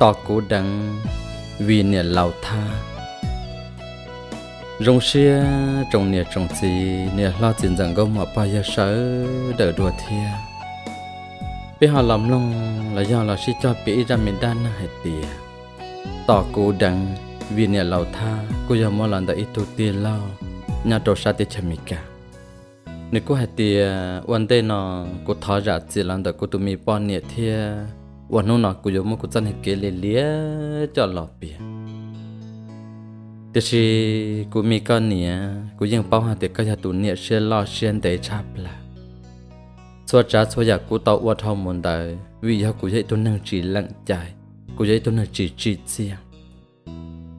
tỏ cố đắng vì nè lao tha rong xia trong nè trong gì nè lo tiền rằng gom mà bao giờ sợ đỡ đùa thia bị họ lầm long là do là si cho bị ra miền đan hệ Tiề, tỏ cố đắng vì nè lao tha cô giờ mỗi lần đã ít tu tiền lao nhà đồ sa tiệt chậm cả nếu cô hệ Tiề, quan tê nó cô thở ra chỉ lần đã cô tụi mình bao nhiêu thia วันนู้นกูยมกูจันเกลเลียจะหลอเปียแต่ชีกูมีก้อนเนี่ยกูยังเป้าหาเด็กก็จะตุนเนี่ยเชื่อล่อเชื่อเดชาบละสวัสดีสวัสดีกูต่อวัดทอมันได้วิยากูใช้ตัวนั่งจีหลังใจกูใช้ตัวนั่งจีจีเสีย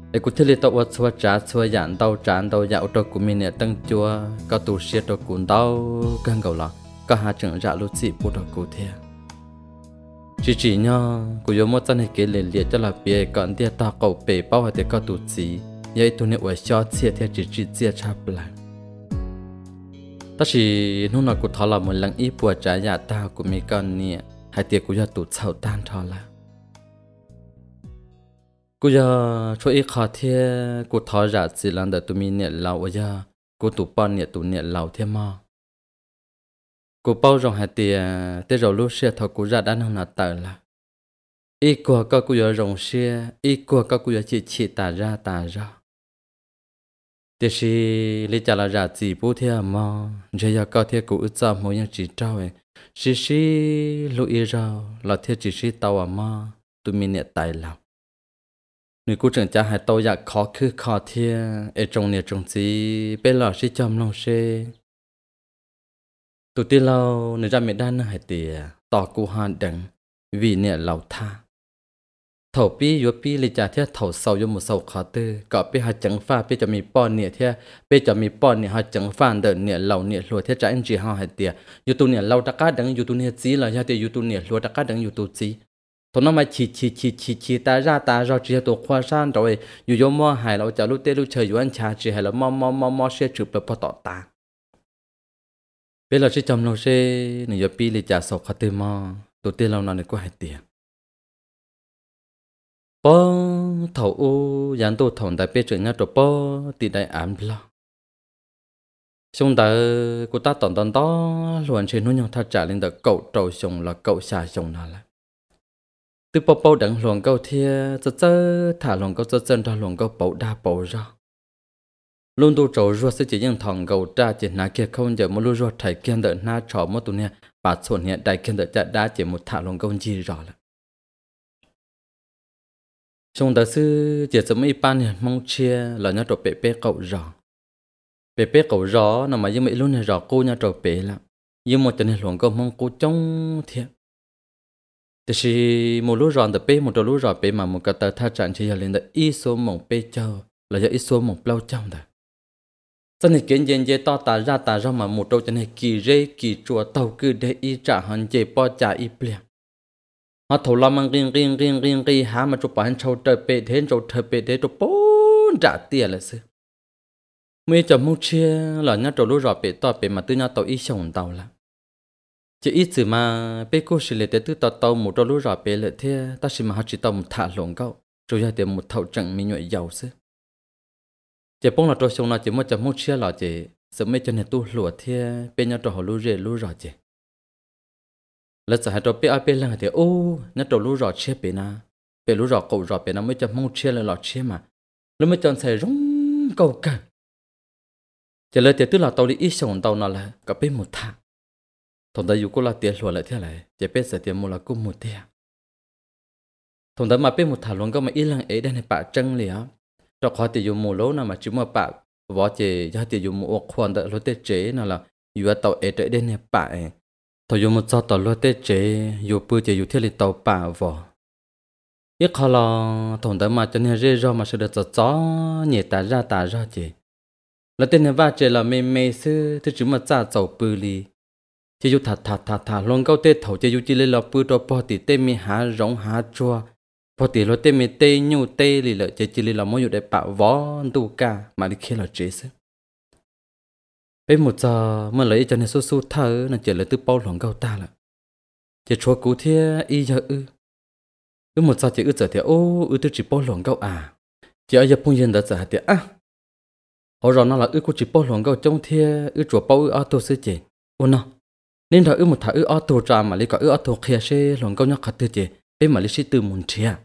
ไอ้กูที่เรียกว่าสวัสดีสวัสดีเต้าจานเต้ายาวตัวกูมีเนี่ยตั้งจัวก็ตัวเสียตัวกูเต้ากันเก่าละก็หาจังจะรู้สิปุ๊ดตัวกูเทีย chỉ chỉ nhá cô yêu mất chân hay kể liền liệt cho là bia còn tia ta cầu bể bao hay tia có tụt gì vậy tôi này ở cho chia theo chỉ chỉ chia chắp lại ta chỉ lúc nào cô thò là một lần ít bùa trái, nhà dạ ta cũng mi con nè hai tia cô yêu tụt sau tan thò là cô yêu cho ít khó thiệt cô thò giả chỉ lần đầu tôi mi nè lâu giờ cô tụi bọn nè tụi nè lâu thêm mà cô bao rộng hạt thì tê rồi lúc xe thọ cô ra đã nông nọ tờ là y của các cụ giờ rồng xe y của các cụ giờ chỉ chỉ tà ra tà ra tê si lý trả là ra chỉ bố theo mà giờ giờ cao theo cụ ước sao mỗi nhân chỉ trao ấy e. si si lúc ý ra là theo chỉ si tàu à mà tụi mình nhẹ tài lòng nếu cụ trưởng cha hai tàu dạ khó cứ khó theo ở trong nhà trong gì bây giờ si chăm lòng xe tụi tiên lâu nửa ra mẹ đan hãy tì tỏ cô hà đằng vì nè lâu tha thầu pi yo pi lì chả thế thầu sầu yo một sầu khó tư có pi hạt chẳng pha pi cho mi pon nè thế pi cho mi pon nè hạt chẳng pha đợt nè lâu nè lúa thế trái anh chị họ hạt tiệt youtube nè lâu đã cá đằng youtube nè chỉ là nhà tiệt youtube nè lúa đã cá đằng youtube chỉ thôi nó mà chỉ chỉ chỉ chỉ chỉ ta ra ta ra chỉ tổ khoa san rồi yo yo mò hài lâu chả lúc tê lúc chơi yo anh cha chỉ hài lâu mò mò mò mò sẽ chụp bắp tọt ta bây giờ chỉ chồng lâu xe nửa giờ pi lì trả sổ khát tiền mà tụi tiền lâu nào nữa có hai tiền bó thầu u dán tụ thòng đại bây chuyện nhau tụ bó tì đại ám lo xong ta của ta tòn tòn to luôn trên núi nhau thắt trả lên tờ cậu trầu sùng là cậu xà sùng nào lại từ bao bao đặng luồng câu thia chớ chớ thả luồng câu chớ chân ra luồng câu bầu đa bầu ra luôn tu trâu ruột sẽ chỉ những thằng gầu tra chỉ nà kia không giờ một lu ruột thầy kia đợi na trò một tu nè bà sổn nè đại kia đợi chặt đá chỉ một thả lòng công gì rõ là chúng ta sư chỉ sớm mấy ban nè mong chia là nhà trò bể bể cậu rõ bể bể cậu rõ nằm mà nhưng mà luôn này rõ cô nhà trò bể là nhưng một trận này luồng công mong cô trông thiệt thế thì si một lúc ròn tập bê một lúc ròn bê mà một cái tờ tha trạng chỉ là lên tới ít số mỏng bê châu là giờ ít số mỏng plau trong đó Sân hiệp kiến dên dê to tà ra tà ra mà một trâu chân hiệp kỳ rê kỳ chùa tàu cứ để y trả hẳn dê bò trả y plea. Họ thầu làm mang riêng riêng riêng riêng riêng há mà chụp bản trâu trời bê thế trâu trời bê thế trâu bốn trả tiền là sư. Mê cho mua chia là nhá trâu lúa rọ bê to bê mà tư nhá tàu y sống tàu là. Chỉ ít sự mà bê cô xì lệ tế tư tàu tàu một trâu lúa rọ bê lệ thế ta xì mà họ chỉ tàu một thả lộn cậu. rồi ra tiền một thầu chẳng mình nhuệ giàu sư. จ็บปงลราตัวชงนาจ็มันจะมุดเชื่อลาเจ็บสมัยจะเนตู้หลัวเทียเป็นยังตัวรูเรลรู้รอเจ็บแล้วจะให้ตัวเปียเป็ลังเดียอโอ้นั่นตัวรู้รอเชื่อเปนนะ เป็นรู้รอกูรอเป็นนะไม่จะมุดเชื่อเลยหรอเชื่อมาแล้วไม่จนใส่รุ้งกูกันจะเลยเตียตุ้อาตัวนี้อีสงตัวนั่นแหละก็เป็นหมดท่าตงนเดอยู่กูลาเตียหลัวเลยเท่าไรจะเป็นเสียเตียมุลากุหมดเตียเงียวมาเป็นหมดท่าหลวงก็มาอีหลังเอได้ในป่าจังเลยอ่ะ cho khó thì dùng mù lố nào mà chúng mà bạ vỏ chế cho thì dùng mù khoan đợi lối tết chế nào là dù tàu ế tới đến nè bạ tàu dùng một sao tàu lối tết chế dù bự chế dù thiết lý tàu bạ vỏ. ít khó là thùng đợi mà cho nên rê do mà sẽ được cho chó nhẹ tả ra tả ra chế là tên này va chế là mê mê sư thì chúng mà cha tàu bự li chế dù thà thà thà thà luôn câu tết thầu chế dù chỉ lấy là bự đó bỏ thì tê mi há rong há chua พอตีรถเตมีเตยูเตลีเลยเจจิลีเราไม่อยู่ได้ปะวอนตูกามาดิเคลเจสเป็นหมดจอเมื่อไรจะในสู้สู้เธอนั่นเจเลยตื้อเป้าหลงเกาตาละจะชัวกูเทียอีเยอะอืออือหมดจอจะอือเจอเทียโอ้อือตื้อจีเป้าหลงเกาอ่ะจะเอายาปุ่นยันเดจเทียอ่ะ họ rồi nó là ư cô chỉ bao lòng câu trong thia ư chùa bao ư ở tổ sư chị ô nó nên là ư một thà ư ở tổ trà mà lấy cả ư ở tổ kia xe lòng câu nhóc khát tư chị bé mà lịch sử từ muốn chia à?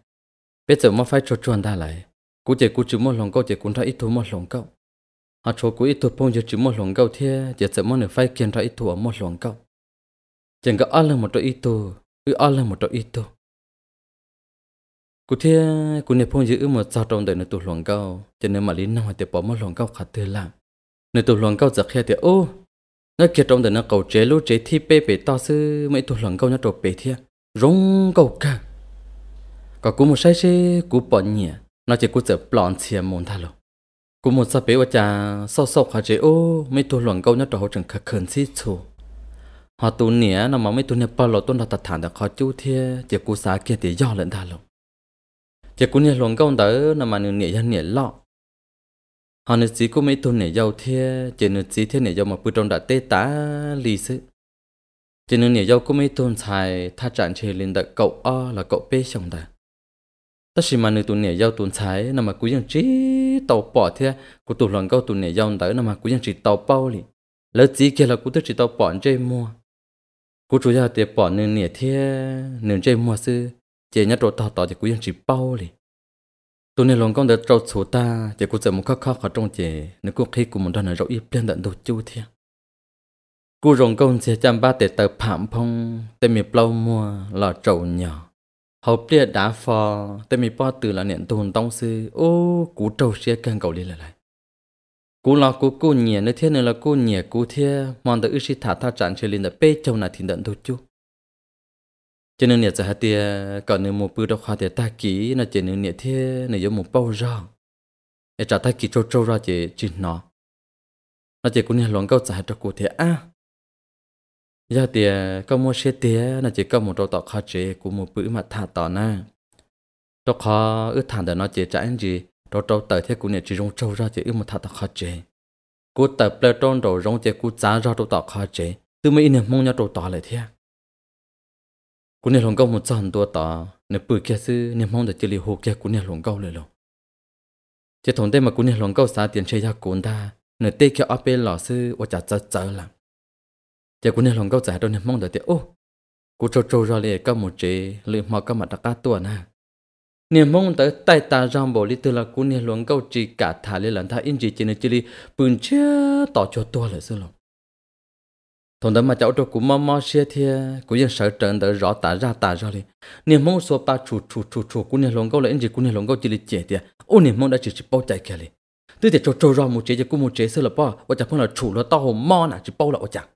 bây giờ mà phải cho chuẩn ta lại cú chỉ cú chữ một lòng câu chỉ cú ra ít thu một lòng câu à cho cú ít thu phong chỉ chỉ một lòng câu thế chỉ giờ mà nửa phải kiên ra ít thu một lòng câu chẳng có ăn là một đôi ít thu ư ăn là một đôi ít thu cú thế cú nè phong giữ một sao trong đời nửa tụ lòng câu cho nên mà lý nào thì bỏ một lòng câu khát tươi lắm, nửa tụ lòng câu giật khe thì ô nó kia trong đời nó cầu chế lú chế thi bê bê to sư mấy tụ lòng câu nó trộn bê thiệt rong câu cả có cú một sai chứ cú bỏ nhỉ nó chỉ cú chở plon chia à môn thà lo cú một sa bế cha sau sau khá chế ô mấy tu luận câu nhất trò chẳng trợ khẩn xí chu họ tu nhỉ nó mà mấy tu nhỉ bỏ lo tuân đặt tạt thản đã khó chú thiê chỉ cú sáng kia thì do lẫn thà lo chỉ cú nhỉ luận câu tới nó mà nửa nhỉ dân lọ họ nửa chỉ cú mấy tu nhỉ giàu thiê chỉ nửa chỉ thiê nhỉ giàu mà bự trong đã tê tá lì sự chỉ nửa nhỉ giàu cú mấy tu xài tha trạng chế lên đặt cậu o là cậu bé chồng ta ta chỉ mà nơi tụi nè giao tụi trái nằm mà cú dân chỉ tàu bỏ thế cú tụi lần câu tụi nè giao tới nằm mà cú dân chỉ tàu bao lì lỡ chỉ kia là cú tôi chỉ tàu bỏ chơi mua cú chủ gia tiền bỏ nơi nè thế nơi chơi mua sư chỉ nhất đồ tàu tàu thì cú dân chỉ bao lì tụi nè lần công đợt trâu số ta chỉ cú giờ một khắc khắc ở trong chỉ nếu cú khi cú muốn đón là rau ít lên đợt đầu chu thế cú rồng công sẽ chăm ba tệ tờ phạm phong tệ miệt lâu mua lò trầu nhỏ hậu bia đã phò tên mi po từ là niệm tồn tông sư ô cú trâu xe càng cầu đi lại lại cú lo cú cú nhẹ nơi thiên nữa là cú nhẹ cú thiên mong tới ước thả tha chặn chơi lên là bê châu là thiên đận thôi chú cho nên nhiệt giờ hạt tia còn nếu một bữa đọc hoa thì ta ký là chỉ nếu nhiệt thế này giống một bao rau để trả ta ký trâu trâu ra chỉ chỉ nó nó chỉ cũng nhiệt loạn câu trả cho cụ thế à giờ thì à, có mua xe tía nó chỉ có một trâu tọt khó chế của một bữa mà thả tỏ na trâu khó ướt thẳng để nó chỉ trả anh gì trâu trâu tới thế của nhà chỉ rong trâu ra chỉ ướt một thả tọt khó chế cú tờ ple trôn đầu rong chế cú giá ra trâu tọt khó chế từ mấy nè mong nhau trâu tọt lại thế của nhà lồng câu một trăm tua tọt nè bự kia sư nè mong để chỉ li hồ kia của nhà lồng câu lại rồi chỉ thằng tê mà của nhà lồng câu xả tiền chơi ra cuốn ta nè tê kia ở bên lò sư và chả chớ chớ lắm giờ cũng nên lòng câu giải đâu nên mong đợi tiếc ô cú trâu trâu ra liền có một chế luyện mò có mặt đặc cá tuần à niềm mong tới tay ta rong bộ lý tư là cú nên luồng câu chỉ cả thả lên lần thả in chỉ trên chỉ lý bùn chưa tỏ cho tua lại xưa lòng thằng đó mà cháu trâu cú mò mò xe thia cú dân sợ trận tới rõ tả ra tả ra liền niềm mong số ba chủ chủ chủ chủ cú nên luồng câu lại in chỉ cú nên luồng câu chỉ lý chết tiệt ô niềm mong đã chỉ chỉ bao chạy kia liền tôi thì trâu trâu ra một chế cho cú một chế xưa là bao và chẳng phải là chủ là to hồ mò nà chỉ bao là ô chẳng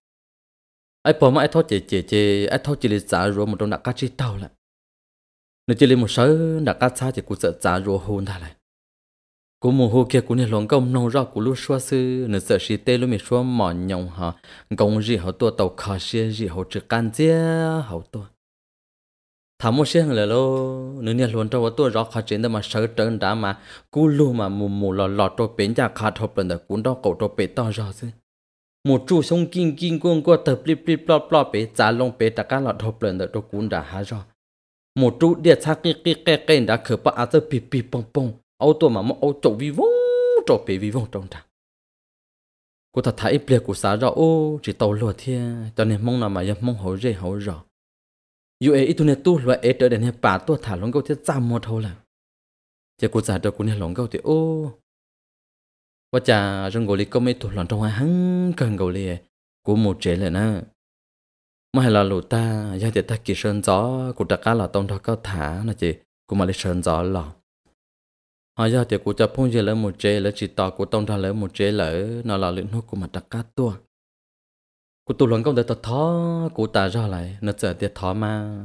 ai bỏ mãi ai thoát chị chị chị ai thoát chị lấy giá rồi một trong đã cắt chi tàu lại nếu chị lấy một sớ đã cắt xa thì cũng sợ giá rồi hôn ta lại cú mù hô kia cú này lòng công nông rau cú lúc xóa sư nếu sợ xí tê lúc mình xóa mỏ nhồng họ công gì họ tua tàu khó xe gì họ trực can dễ họ tua thà mua xe là lô nếu nhà luôn trong tua rõ khó chiến mà sớ trơn đá mà cú lu mà mù mù lò lò trôi bến nhà khát hộp lần đó cú đó cổ trôi bến to rõ chứ một chú sông kinh kinh quân qua tập lip lip plop plop bé trả lông bé đã cả lọt hộp lên đỡ đồ cuốn đã há cho một chú địa xác kia kia kia kê đã khởi bắt á tơ pì bì bông bông ô tô mà mọ ô chỗ vi vong chỗ bé vi vong trong tràng cô ta thấy bìa của xã rồi ô chỉ tàu lừa thiên cho nên mong là mà giờ mong hổ dễ hổ rồi dù ấy tu nè tu loại ấy trở đến hè bà tu thả lông câu thiết giảm một thôi là giờ cô giả được cô nè lông câu thì ô và chả rừng gỗ có mấy thuộc lòng trong hai hắn cần gỗ lì của một trẻ lại nè mà hay là lũ ta gia đình ta kỳ sơn gió của ta cá là tông đó có thả là chị của mà lấy sơn gió lò họ gia thì của cha phong giờ lỡ một trẻ lỡ chỉ to của tông đó lỡ một trẻ lỡ nó là lượng hút của mặt đặc cá tua của tụ luận công đời ta thó của ta ra lại nó sợ tiệt thó mà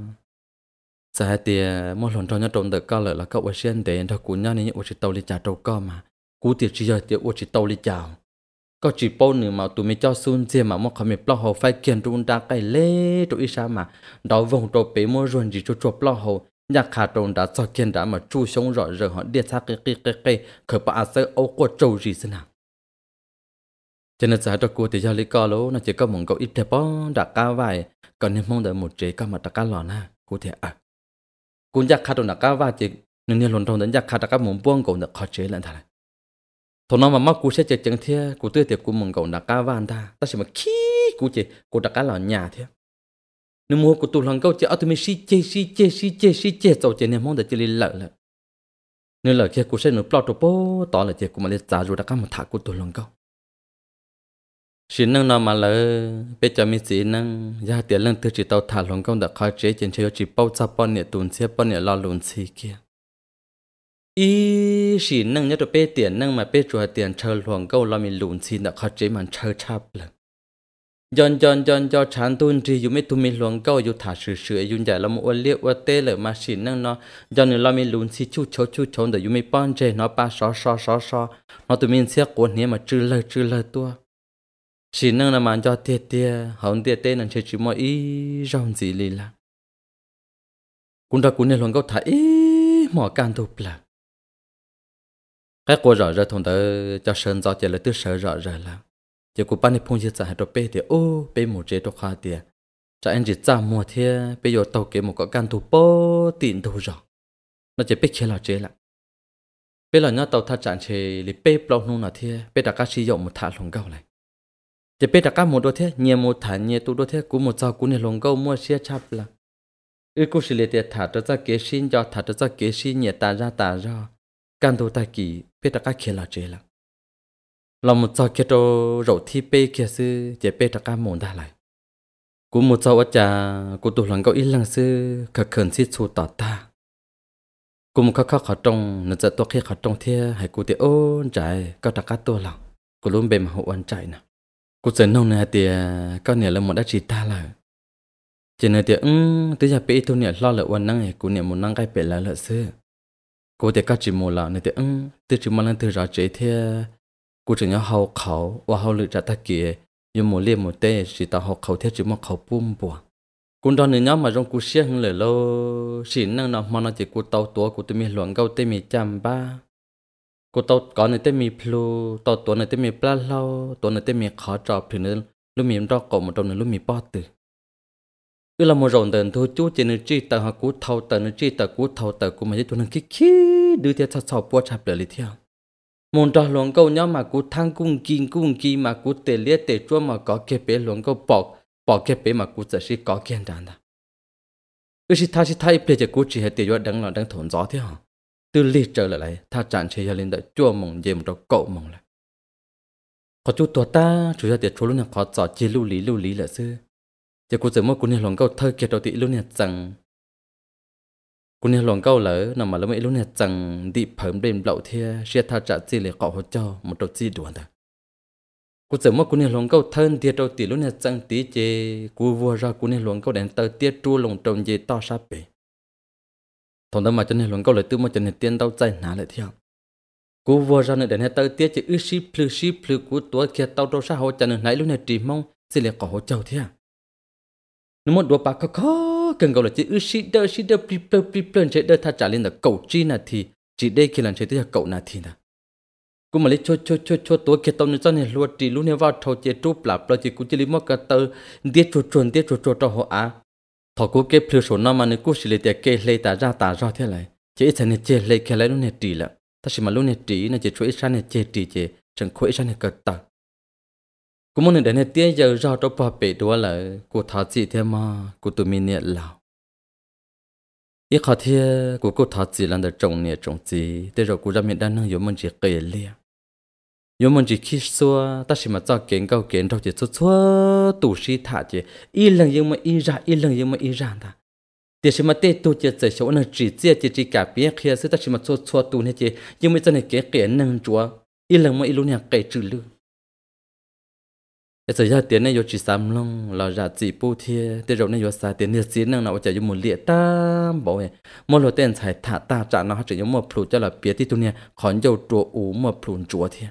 sợ tiệt mỗi lần trong nhà trộn được cao lợi là cậu ở xuyên để đó của nhau nên những ở chỉ tàu đi trả trâu co mà cú tiệt chỉ giờ tiệt ô chỉ tàu đi chào có chỉ bao nửa mà tụi mình cho sun gì mà mong không mình lo hồ phải kiện tụi ta cái lê tụi isa mà đó vòng tàu bể mua ruộng gì cho chuột lo hồ nhà khá trộn đã cho kiện đã mà chu sống rõ rỡ họ đi xác cái cái cái cái khởi bà sợ ô quật trâu gì xin nào cho nên giờ đó cô thì cho lý co lố nó chỉ có một câu ít đẹp bó đã cao vài còn nếu mong đợi một chế cao mà đã cao lò na cô thì à cũng nhà khá trộn đã cao vài chỉ nên nên lồn trộn đến chắc khá đã cao muốn buông cũng được khó chế lần thà này thôi nó mà mắc cú sẽ chơi chẳng thế cú tư tiệp cú mừng cậu đặt cá van ta ta sẽ mà khí cú chơi cú đặt cá là nhà thế nếu mua cú tu lăng câu chơi mới ờ, si chơi si chơi si chơi si chơi tàu chơi này mong để chơi lợ lợ nếu lợ kia cú sẽ nửa plot bố tỏ là chơi cú mà lấy giá rồi đặt cá mà thả cú tu lăng câu xin năng nào mà lỡ bây giờ mình xin năng ra tiền lăng từ chỉ tàu thả lăng câu đặt khai chế trên chơi chỉ bao xa bao nhiêu tuần xe bao nhiêu lo lùn xì kia ý chỉ năng nhớ được bê tiền năng mà bê chùa tiền chờ luồng câu lo mình lùn xin đã chế mà chờ chạp lần yon yon yon cho chán tuôn trì dù mấy tu mình luồng câu dù thả sự sửa dù giải là một ô liệt tê lỡ mà chỉ năng nó yon lo mình lùn xin chú chó chú chó để dù mấy bon chê nó ba xó xó xó xó nó tụi mình xét cuốn nhé mà trừ lơ trừ lơ tua chỉ năng là mà cho tiệt tiệt hỏng tiệt tê năng chơi chỉ mọi ý rong gì lì là cũng ra cũng nên luồng câu thả ý mỏ can tục là cái cô rõ rồi thằng đó cho sơn gió chỉ là tứ sợ rõ rồi là chỉ cô bán đi phong chỉ trả cho bé thì ô bé một chế cho khá tiền trả anh chỉ trả mua thế bé giờ tàu kế một cái căn thủ bó tiền thủ rõ nó chỉ biết chơi là chơi là bé giờ nhớ tàu thắt chặn chế thì bé bao nung là thế bé đã các sử dụng một thả lồng gạo này chỉ bé đã các một đôi thế nhiều một thả nhiều tu đôi thế cũng một giờ cũng nhiều lồng gạo mua xe chắp là ư cô xử lý tiền thả cho ra kế sinh cho thả cho ra kế sinh nhẹ ta ra ta ra căn thủ tài kỳ bé ta cá kia là chơi là lòng một cháu kia trâu rổ thi bé kia sư chỉ bé ta cá mồm đã lại cú một cháu ở nhà cú tụi lần gạo ít lăng sư khờ khẩn xí xù tỏ ta cú một khắc khắc khờ trong nó sẽ tôi khi khờ trong thia hay cú thì ôn chạy có ta cá tôi lòng cú luôn bề mà hậu ăn chạy nè cú sẽ nông này thì có nghĩa là một đã chỉ ta là chỉ này thì ừm tới giờ bé tôi nghĩa lo lợi quan năng này cú nghĩa muốn năng cái bé là lợi sư cô thì các chị mua là nên thì ưng ừ, từ chị mà lên từ ra chế thế cô chỉ nhớ hậu khẩu và hậu lựa ra ta kia nhưng một liêm một tê chỉ ta hậu khẩu thế chỉ mua khẩu bùm bùa cô đó nên nhớ mà trong cô xe hưng lời lâu chỉ năng nào mà nó chỉ cô tàu tua cô tự mình luận câu tụi mình chăm ba cô tàu có nên tụi mình plu tàu tua nên tụi mình pla lâu tua nên tụi mình khó trò thì nên lúc mình đó cổ một trong nên lúc mình bỏ từ cứ là một rộn tần thôi chú chỉ nên chỉ tờ họ cú thâu tờ nên chỉ tờ cú thâu tờ cú mà chỉ tuần nên kí kí đưa theo sau sau bữa chạp đời lý theo muốn trò luồng câu nhau mà cú thăng cung kim cung kim mà cú tề liệt tề chua mà có kia bé luồng câu bỏ bỏ kia bé mà cú chỉ sĩ có kiên đàn đó cứ sĩ tha sĩ thay bây giờ cú chỉ hệ tề chua đằng là đằng thốn gió thế hả từ lý trở lại tha chán chơi lên đợi chua mong dèm cho cậu mộng lại có chú tua ta chú ra tiệt chua luôn là có giỏ chia lưu lý lưu lý là xưa giờ cô giờ mua cô nhà lòng câu thơ kia đầu tị luôn nhà chẳng cô nhà lòng câu lỡ nằm mà lỡ mấy luôn nhà chẳng đi phẩm đêm lậu thia xe tha trả gì để cọ hồ cho một đầu chi đuổi ta cô giờ mua cô nhà lòng câu thân tiệt đầu tị luôn nhà chẳng tí chê cô vua ra cô nhà lòng câu đèn tờ tiệt chua lòng gì to sáp bể thằng đó mà cho nên lòng câu lời tư mà cho nên tiền đâu chạy nã lại theo cú vừa ra nữa đến hết tới tiết chỉ ư ship plu ship plu cú tua kia tao đâu sao hồ cho nên nãy lúc này chỉ mong xin lệ cỏ hồ chầu thế nó muốn đùa bạc khó khó cần cầu là chỉ ư sĩ đơ sĩ đơ pri plơ pri plơ chế đơ tha trả lên là cậu chi nà thì chỉ đây khi làm chế tới cậu nà thì nà cũng mà lấy cho cho cho cho tôi kia tông nữa cho này luôn chỉ luôn này vào thầu chế trúp là plơ chỉ cũng chỉ lấy mất cả tơ điết chuột chuột điết chuột chuột cho họ à thọ cố kế plơ số năm mà nó cố xử lý tiệt kế lấy tà ra tà ra thế này chế ít này chế lấy kia lấy luôn này trì là ta chỉ mà luôn này trì là chế chuỗi sáng này chế trì chế chẳng khuấy sáng này cật tao cú muốn đến hết tiếng giờ ra trong bà bể đua lỡ cú thả chị thế mà cú tụi mình nhận lão ít khó thế của cô thả chị làm được trồng nhẹ trồng chị thế rồi cô ra miền đan năng yếu mình chỉ kể liền yếu mình chỉ khi xưa ta chỉ mà cho kiến cao kiến đâu chỉ xua xua tủ si thả chị ít lần nhưng mà ít ra ít lần nhưng mà ít ra ta thì chỉ mà tê tu chỉ chỉ số năng chỉ chỉ chỉ chỉ cả biết khi xưa ta chỉ mà xua xua tu này chỉ nhưng mà cho này kể kể năng chúa ít lần mà ít lúc này kể trừ lương giờ giờ tiền này vô chỉ sắm long là giả chỉ bù thiê tiền rồi này vô xài tiền này chỉ năng nào chỉ dùng một liệt ta bảo vậy một lô tiền xài thả ta trả nó chỉ dùng một phụ cho là biết thì tu nè khỏi dầu chỗ ủ một phụ chỗ thiê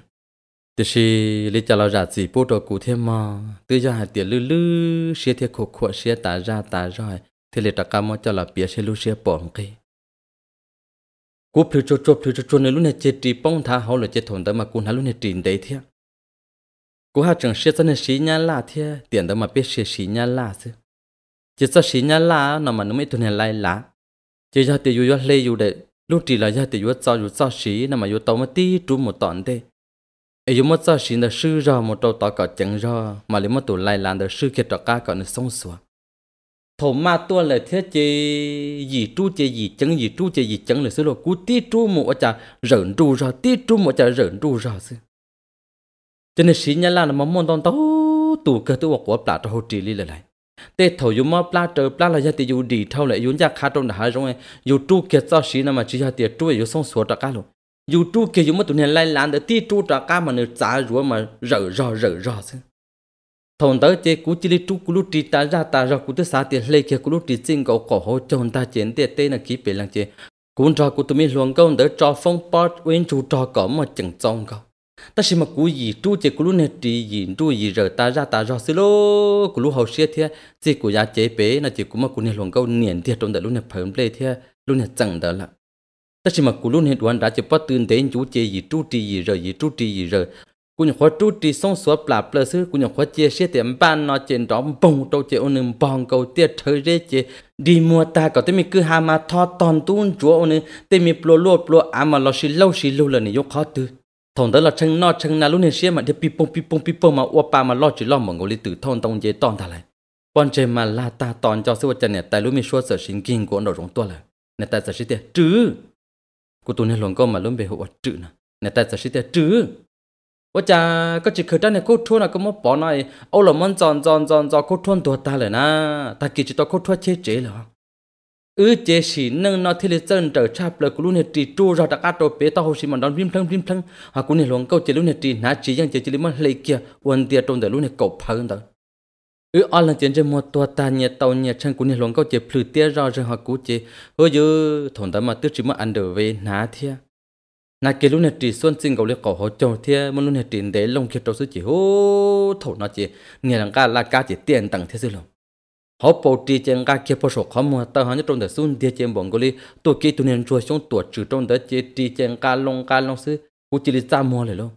thì khi lý cho là giả chỉ bù đồ cụ thiê mà từ giờ hai tiền lư lư xe thiê khổ khổ xe tả ra tả rồi thì lý đặc cam cho là biết xe lư xe bỏ cái cú phụ cho cho phụ cho cho này luôn này chết trì bông thả hậu là chết thốn tới mà cú hả luôn này trì đấy thiê cú hao trường xe chân xí nhá là thế tiền đâu mà biết xe xí nhá là chứ chỉ cho xí nhá là nó mà nó mới tuần này lại lá chỉ cho tiền vui lê vui để lúc chỉ là cho tiền vui cho vui cho xí nó mà vui tao mà tí trú một tọn thế ấy vui mất cho xí là sư ra một trâu tao cả chân ra mà lấy một tụ lại làm được sư kia trọ ca còn được sống sủa thổ ma tua là thế chế gì chú chế gì chẳng gì chú chế gì chẳng là sư lo cú tí trú một chả rợn trú ra tí trú một chả rợn trú ra sư cho nên xí nhà là nó mắm món tông tàu tụ cơ tụ của plá cho hồ trì li lại tê thầu dùng mà plá chờ là gia tì dùng đi thâu lại dùng gia khá trong đã rồi dùng trụ kia cho xí mà chỉ gia tì trụ dùng xong sửa cho cá luôn dùng trụ kia dùng mà tụi này lại làm được tì trụ cho cá mà nó trả rửa mà rỡ rỡ rỡ rỡ xem thằng tới chế cú chỉ li trụ cú lúc trì ta ra ta ra cú tới xa tiền lấy cái cú lúc trì sinh cậu cổ hồ chồng ta tiền tiền tê là kĩ bể lăng chứ. cú trò cú tụi mình luồng câu tới cho phong pot nguyên chủ trò có mà chẳng trông câu ta xem mà cú gì chú chế cú lúc này chỉ gì chú gì rồi ta ra ta ra xí lô cú lúc hậu xí thế chỉ cú ra chế bé là chỉ cú mà cú này luồng câu niệm thiệt trong đời lúc này phẩm lê thế lúc này chẳng đó là ta xem mà cú lúc này đoán đã chỉ bắt tin đến chú chế gì chú chỉ gì rồi gì chú chỉ gì rồi cú nhận khóa chú chỉ xong xóa bả bả xứ cú nhận khóa chế xí tiệm bán nó trên đó bông trâu chế ôn bông câu tiệt thời dễ chế đi mua ta có tên mình cứ hàm mà thọ toàn tuôn chúa ôn tên mình plo lô plo à mà lo xí lâu xí lâu là này vô khó tư thôn đó là chân no chân nào lúc này xem mà thì pi pong pi pong pi pong mà ô pa mà lo chỉ lo mà ngồi lấy từ thôn tông dây tòn thà lại quan trọng mà la ta tòn cho sư vật chân này tại lúc mình xua sở sinh kinh của nó rong tua lại. À. Này tại sở sinh tiệt trừ của tụi này luôn có mà luôn về hộ trừ nè Này tại sở sinh chết rồi ư chế sĩ nâng nó thế là dân trở chạp lời của luôn hết trì tru ra đặc át đồ bế tao hồ sĩ mà đón vim thân vim thân họ cũng hệ luồng câu chế luôn hết trì ná chỉ rằng chế chỉ mà lấy kia uẩn tia trong đời luôn hết cầu phăng đó ư ở lần chiến trên một tua ta nhà tàu nhà chân cũng hệ luồng câu chế phử tia ra rồi họ cú chế ôi giờ thổn tâm mà tức chỉ mà ăn được về ná thia ná kia luôn hết trì xuân sinh cầu lấy cầu họ chồng thia mà luôn hết trì để lông kia trong suốt chỉ hô thổ nó chế nhà đằng ca là ca chỉ tiền tặng thế sư luôn họ bầu trí trên các kia bổ sung khó mua tao hắn trong đời xuân địa trên bọn goli tổ kia tu niệm chùa xuống tổ trừ trong đời chế trí trên các long các long sư u chỉ là mua lại luôn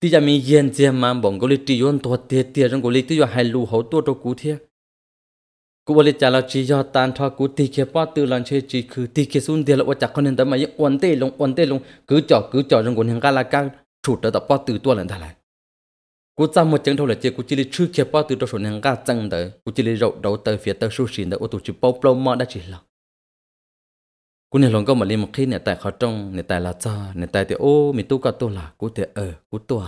tí giờ mình yên chỉ mà bọn goli trí yon tổ địa tiền trong goli tí giờ hai lù hậu tổ trong cú thiệt cú bơi trả lời chỉ do tan thoa cú tì kia bao từ lần chơi chỉ cứ tì kia xuống địa là vật chặt con nên tâm mà những uốn tê lông uốn tê lông cứ chọ cứ chọ trong cuốn hàng ca là các chủ tớ tập bắt từ tua lần thà lại cú ta một chân thôi là chơi cú chỉ lấy chưa kịp bao từ đầu số nàng ga chân tới cú chỉ lấy rộng đầu tới phía tới su xin tới ô tô chỉ bao bao mà đã chỉ là cú này lòng có mà lên một khi này tại khó trong này ờ, tại là cha này tại thì ô mình tu cả tu là cú thì ở cú tu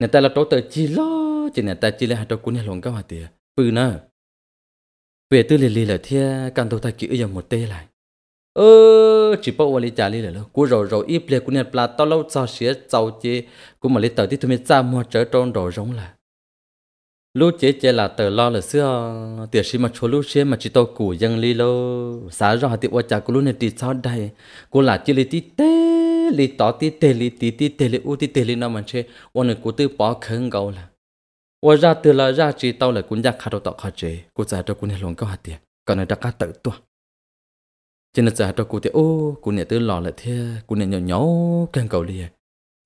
này tại là trâu tới chỉ lo chỉ này tại chỉ là hai đầu cú này lòng có mà tiệt bự nữa về tư lì lì là thia càng đầu ta kỹ giờ một tê lại ơ chỉ bảo vali trả lời rồi cú rồi rồi ít lệ cú nè pla tao lâu sao xía sao chế cú mà lấy tờ thì thôi mới ra mua trở tròn rồi giống là lúc chế chế là tờ lo là xưa tiệt sĩ mà chua lúc xưa mà chỉ tao cù dân li lô xả rồi thì qua trả cú lúc này thì sao đây cú là chỉ lấy tí tê lấy tờ tí tê lấy tí tí tê lấy u tí tê lấy nó mà chế qua này cú tự bỏ khấn gấu là qua ra từ là ra chỉ tao là cũng nhắc khai đầu tao khó chế cú trả cho cú này lòng câu hạt tiền còn này đã cá tự tuột chỉ là giờ cho cụ thì ô cụ này tư lò lại thế cụ này nhỏ nhỏ càng cầu liền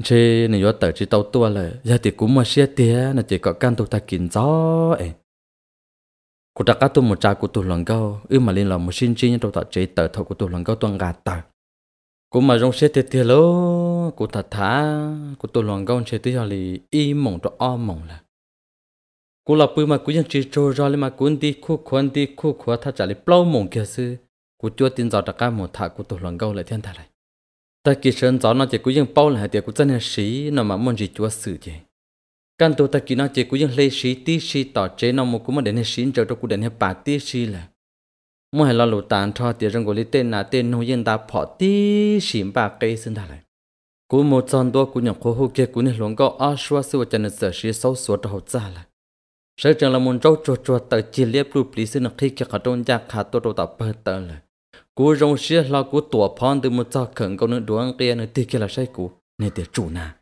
chế này do tờ chỉ tao tua lại giờ thì cũng mà xe tía là chỉ có căn tàu ta kín gió ấy cụ ta cá tu một cha cụ tu lòng câu ư mà lên là một xin chi nhưng tàu ta chế tờ thọ cụ tu lòng câu toàn gạt tờ cụ mà rong xe tía tía lô cụ ta thả cụ tu lòng câu chế tía lì y mộng cho o mộng là cụ là bự mà cụ dân chỉ trôi ra lên mà cụ đi khu khu đi khu khu thà trả lì bao mộng kia sư cú chúa tin giọt đặc ca một thà cú tổ lòng gâu lại thiên thà lại ta kỳ sơn gió nó chỉ cú dân bao lại tiệt cú chân hệ sĩ nó mà muốn gì chúa xử chứ căn tu ta kỳ nó chỉ cú dân lê sĩ tí sĩ tỏ chế nó một cú mà đến hệ sĩ chờ cho cú đến hệ bà tí sĩ là mua hệ lo lụt tàn cho tiệt rằng gọi lý tên là tên nô dân ta phỏ tí sĩ bà cây xin thà lại cú một tròn đua cú nhộng khô hô kia cú nên luồng gâu ở xua sư và chân sở sĩ sâu sủa cho hậu ra lại sở trường là muốn trâu chuột chuột tờ chỉ liếp lụp lý sư nó khi kia khả trôn gia khả tổ tổ tạo bờ tờ lại cú rong xia là cú tủa phan từ một tao khẩn câu nữa đuông kia nữa tiếc là sai cú nên tiệt chủ na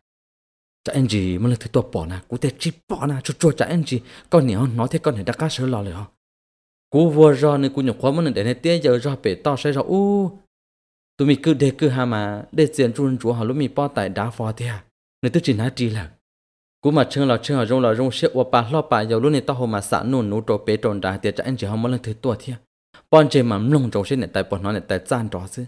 cha anh gì mới là thứ tủa bỏ na cú tiệt chỉ bỏ na cho cho cha anh gì con nhỏ nói thế con này đã cá sớ lo rồi hả cú vừa ra nên cú nhục quá mà để này tiếc giờ ra bể tao sai ra u tụi mình cứ để cứ hà mà để tiền run chúa họ lúc mình bỏ tại đá phò thế à nên tức chỉ nói gì là cú mà chừng là chừng là rong là rong xia qua ba lo ba giờ lúc này tao hôm mà sẵn nôn nô trộn bể trộn đá tiệt cha anh gì họ mới là thứ tủa thế à? bọn trẻ mà lông trâu xin tại bọn nó này tại gian trò chứ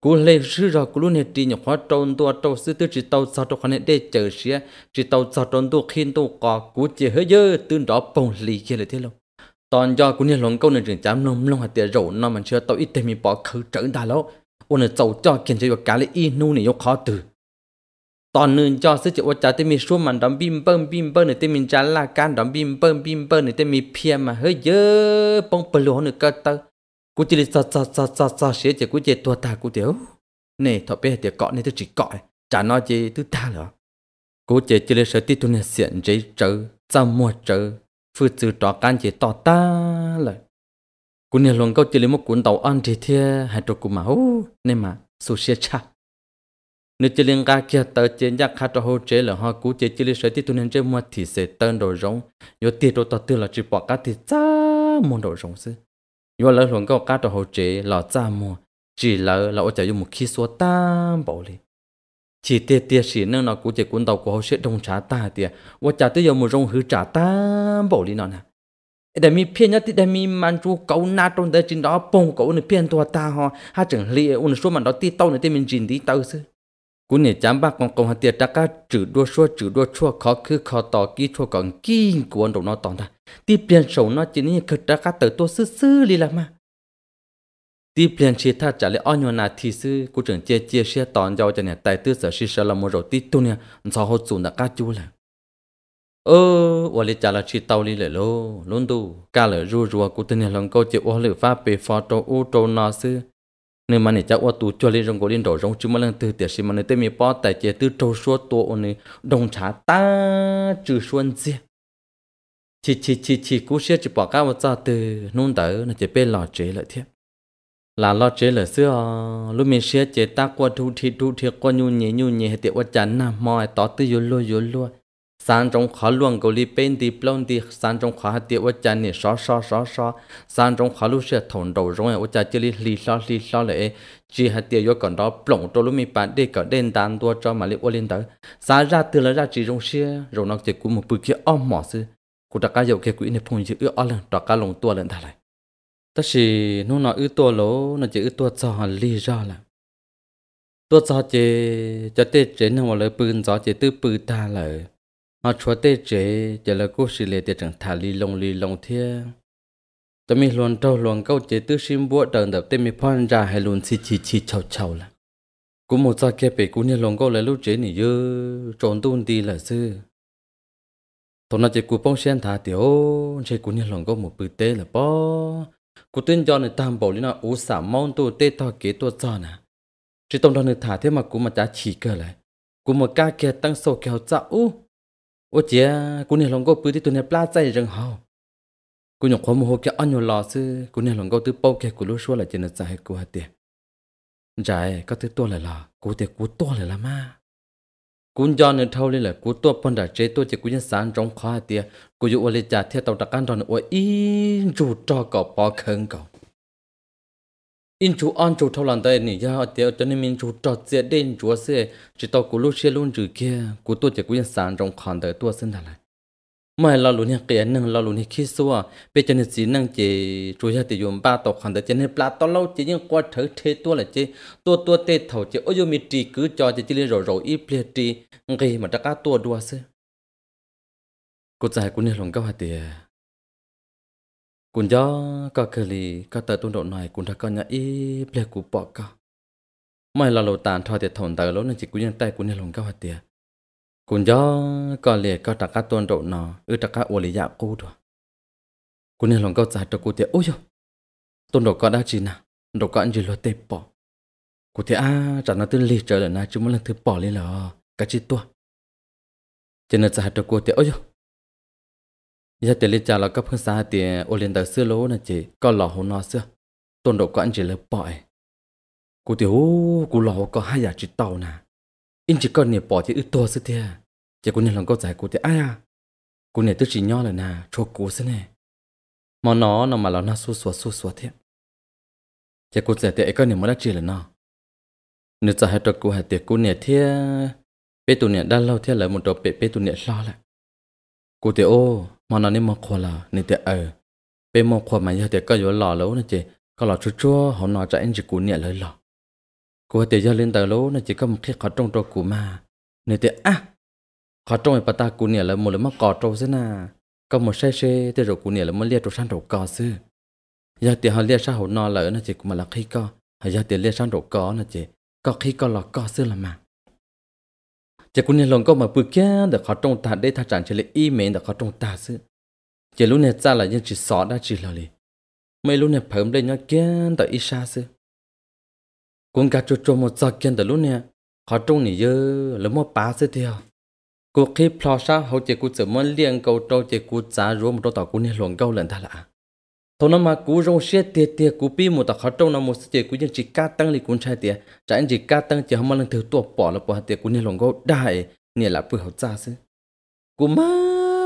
cú lê sư rồi cú luôn này đi nhập hóa trâu tua trâu sư tư chỉ tàu sao trâu này để chờ xía chỉ tàu sao trâu tua khiên tua cò cú chỉ hơi dơ tương đó bồng lì kia là thế lâu tòn do cú này lồng câu này trường chám lông lông hạt tiền rổ nó mà chưa tàu ít tiền mình bỏ khứ trở đà lâu ôn này tàu cho kiến chế vật cá lấy y nu này yêu khó từ อนนึงจอซึ่งจะว่าจะมีช่วงมันดอมบิมเปิ้มบิมเปิ้มหรือจะมีจันละการดอมบิมเปิ้มบิมเปิ้มหรือจะมีเพียมาเฮ้ยเยอะปงเปลือกหนึ่งก็เตอกูจะสอดสอดสอดสอดสอดเสียจะกูจะตัวตากูเดี๋ยวนี่ทอเป้เดี๋ยวเกาะนี่ตัวจีเกาะจะนอจีตัวตาเหรอกูจะจะเลยสติตัวเนี่ยเสียนใจเจอจำมัวเจอฟื้นจืดต่อการจีต่อตาเลยกูเนี่ยลงก็จะเลยมุกกูเต่าอันทีเทียให้ตัวกูมาโอ้เนี่ยมาสุเชียชา nếu chỉ liên quan kia tờ chiến giặc khát cho hồ chế là họ cú chế chỉ liên sở thì tu nên chế mua thì sẽ tên đồ giống nhớ tiền đồ tao tư là chỉ bỏ cái thì cha mua đồ giống xứ nhớ lỡ luôn cái cá cho hồ chế là cha mua chỉ lỡ là ô chạy dùng một khi số tam bảo liền chỉ tiệt tiệt xí nữa nó cú chế quân tàu của họ sẽ đông trả ta tiệt ô trả tới giờ một rong hư trả tam bảo liền nó nè để mi phiền nhất thì để mi mang chú cậu na trong đời trên đó bông cậu nữa phiền tua ta họ ha chẳng lìa ôn số mà đó ti tao nữa thì mình chỉ đi tao chứ cú nè chám bác con công hạt tiệt trắc cá chữ đua xua chữ đua xua khó cứ khó tỏ kí chua còn kí của anh đầu nó tỏ ra tiếp liền sầu nó chỉ nên cực trắc cá tới tôi sư sư làm mà tiếp liền chỉ tha trả lại nhà thì sư cú trưởng chia chia xe tòn giao cho nè tài tư sở sư là một rồi tít tu nè sao hốt sụn đã cá chú là ơ ô lê là chỉ tàu li lệ lô luôn tu cá lệ rùa rùa cú tên nè lòng câu chỉ ô lệ pha bề phò trâu u trâu nó nên mà này cháu ô tu cho lên rong gọi lên đổ rong chứ mà lần từ tiệt xin mà nên tên mi bỏ tại chế từ trâu số tổ này đồng trả ta trừ xuân gì chỉ chỉ chỉ chỉ cú xe chỉ bỏ cá vào cho từ nôn tử là chỉ bên lò chế lại thiếp là lo chế là xưa lúc mình xe chế ta qua thu thi thu thi qua nhu nhẹ nhu nhẹ tiệt qua chán nà mỏi tỏ từ yếu lôi yếu lôi san trong khóa luôn cầu li bên đi plon đi san trong khóa hạt tiêu ớt chan nè xóa xóa xóa xó san trong khóa lu sẽ thổn đầu rồi ớt chan chỉ li li xóa li xó lệ chỉ hạt tiêu ớt còn đó plon trâu lu mi bạn đi cả đen tan tua cho mà li ớt lên tới sa ra từ là ra chỉ trong xe rồi nó chỉ cũng một bự kia om mỏ sư cụ đặc cá dầu kia quỹ này phong chữ ưa lần đặc cá lồng tua lên thay lại tất chỉ nó nói ư tua lỗ nó chỉ ư tua cho li ra là tua cho chỉ cho tê chế nào mà lời bươn gió chỉ tư bư ta lời họ cho tê chế giờ là cô sĩ lệ tiệt chẳng thả lì lông lì lông thia tôi mi luôn trâu luôn câu chế tư sim búa đờn đập tê mi phan ra hay luôn xì chì chì chầu chầu là cũng một gia kia bị cũng như luôn câu là lúc chế này dư tròn tuôn đi là sư tôi nói chế cú bông sen thả tiểu chế cũng như luôn câu một bữa tê là bỏ, cú tuyên cho này tam bảo lý nó ú xả mong tu tế thọ kế tu cho nè chỉ tông đó này thả thế mà cú mà chả chỉ cơ lại cú mà ca kia tăng sổ kéo chảo ô chị à, cô này lòng cô bự thì tụi này pla chạy rừng hào cô nhọc khó mồ hôi kia ăn nhiều lò sư cô này lòng cô tự bao kia của lúa xua là chị nó chạy cô hạt tiệt. trái có thứ to lại là cô tiệt, cô to lại là ma cún cho nên thâu lên là cú tua pon đã chế tôi chỉ cú nhân sản trong khoa tiệt cú dụ ở lên trả theo tàu đặc can đòn ở in rụt cho cậu bỏ khẩn cậu in chú on chú thâu lần tới nỉ giờ tiếu cho nên mình chú trọt dễ đến chúa sẽ chỉ tao cú lúc xe luôn trừ kia cú tôi chỉ cú yên sản trong khoản tới tôi xin thật lại mà lo luôn hết cái năng lo luôn hết khi xưa bây giờ nên chỉ năng chỉ chú gia tiêu dùng ba tàu khoản tới cho nên là tao lâu chỉ những qua thử thế tôi là chỉ tôi tôi tê thầu chỉ ôi mi trì cứ cho chỉ chỉ lên rồi rồi ít lệ trì ngay mà đã cá tôi đua xí cú giải cú nên lòng cao hạt tiền cũng do có cơ lì có tờ tuôn độ này cũng đã có nhà y ple cụ bỏ cả mai là lầu tàn thoa tiệt thổn tờ lỗ nên chỉ cũng nhân tay cũng nên lồng cao hạt tiệt cũng do có lì có đặc cá tuôn độ nó ư đặc cá uổng lì dạ cụ rồi cũng nên lồng cao giả cho cụ tiệt ôi rồi tuôn độ có đã chỉ nào độ có anh gì lo tê bỏ cụ tiệt à chẳng nó tư lì trở lại na chứ muốn lần thứ bỏ lên là cái chi tua cho nên giả cho cụ tiệt ôi rồi giờ tiền lấy trả là cấp hơn xa tiền ô liền tới xưa lố nè chị có lò hồ nó xưa tôn độ có anh chị lấy bọi cú tiểu cụ lò có hai giả chị tàu nè in chỉ con nè bỏ chị ư to xưa thiệt chị cú nè lòng có giải cụ thì ai à cú nè tức chỉ nho là nè cho cụ xưa nè mà nó nó mà là nó xua xua xua xua thiệt chị cú giải tiền con nè mới đã chị là nó nếu giờ hai tôi cú hai tiền cú nè thiệt bé tụ nè đã lâu thiệt lại một trò bé bé tụ nè lo lại cụ tiểu ô mà nó nên mà khoa là nên tiệt ờ bên mà khoa mà giờ tiệt có vô lò lố nè chị có lò chua chua họ nói cho anh chị cú lời lò cô tiệt giờ lên tờ lố nè chị có một khi khó trong trâu cú mà nên tiệt à khó trong người ta cú nhẹ lời một lần mà cò trâu thế nà có một xe xe tiệt rồi cú nhẹ lời mà lia trâu sang trâu cò xưa giờ tiệt họ lia sang họ nói lời nè chị cũng là khi co giờ tiệt lia sang trâu cò nè chị có khi co lò cò xưa là mà chỉ cũng nhận lòng có mà bự kia để họ trông ta để ta chẳng chỉ là email, để được họ trong ta chứ chỉ lúc này ra là những chỉ sọ đã chỉ là lì mấy lúc này phẩm lên nhau kia để y xa chứ cũng cả chỗ chỗ một giờ kia để lúc này họ trông này giờ lấy một ba chứ theo cô khi plo sa hậu chỉ cũng chỉ muốn liên câu trâu chỉ cũng trả ruộng một đôi tao cũng nhận lòng câu lần ta là thôi nó mà cú rong xe tiệt tiệt cú pi một tạc hất trâu nó một tiệt cú nhân chỉ ca tăng li cuốn trai tiệt trái chỉ ca tăng chỉ hôm lần thử tua bỏ là bỏ tiệt cú nhân lòng gấu đại nè là bự hậu ra xứ cú má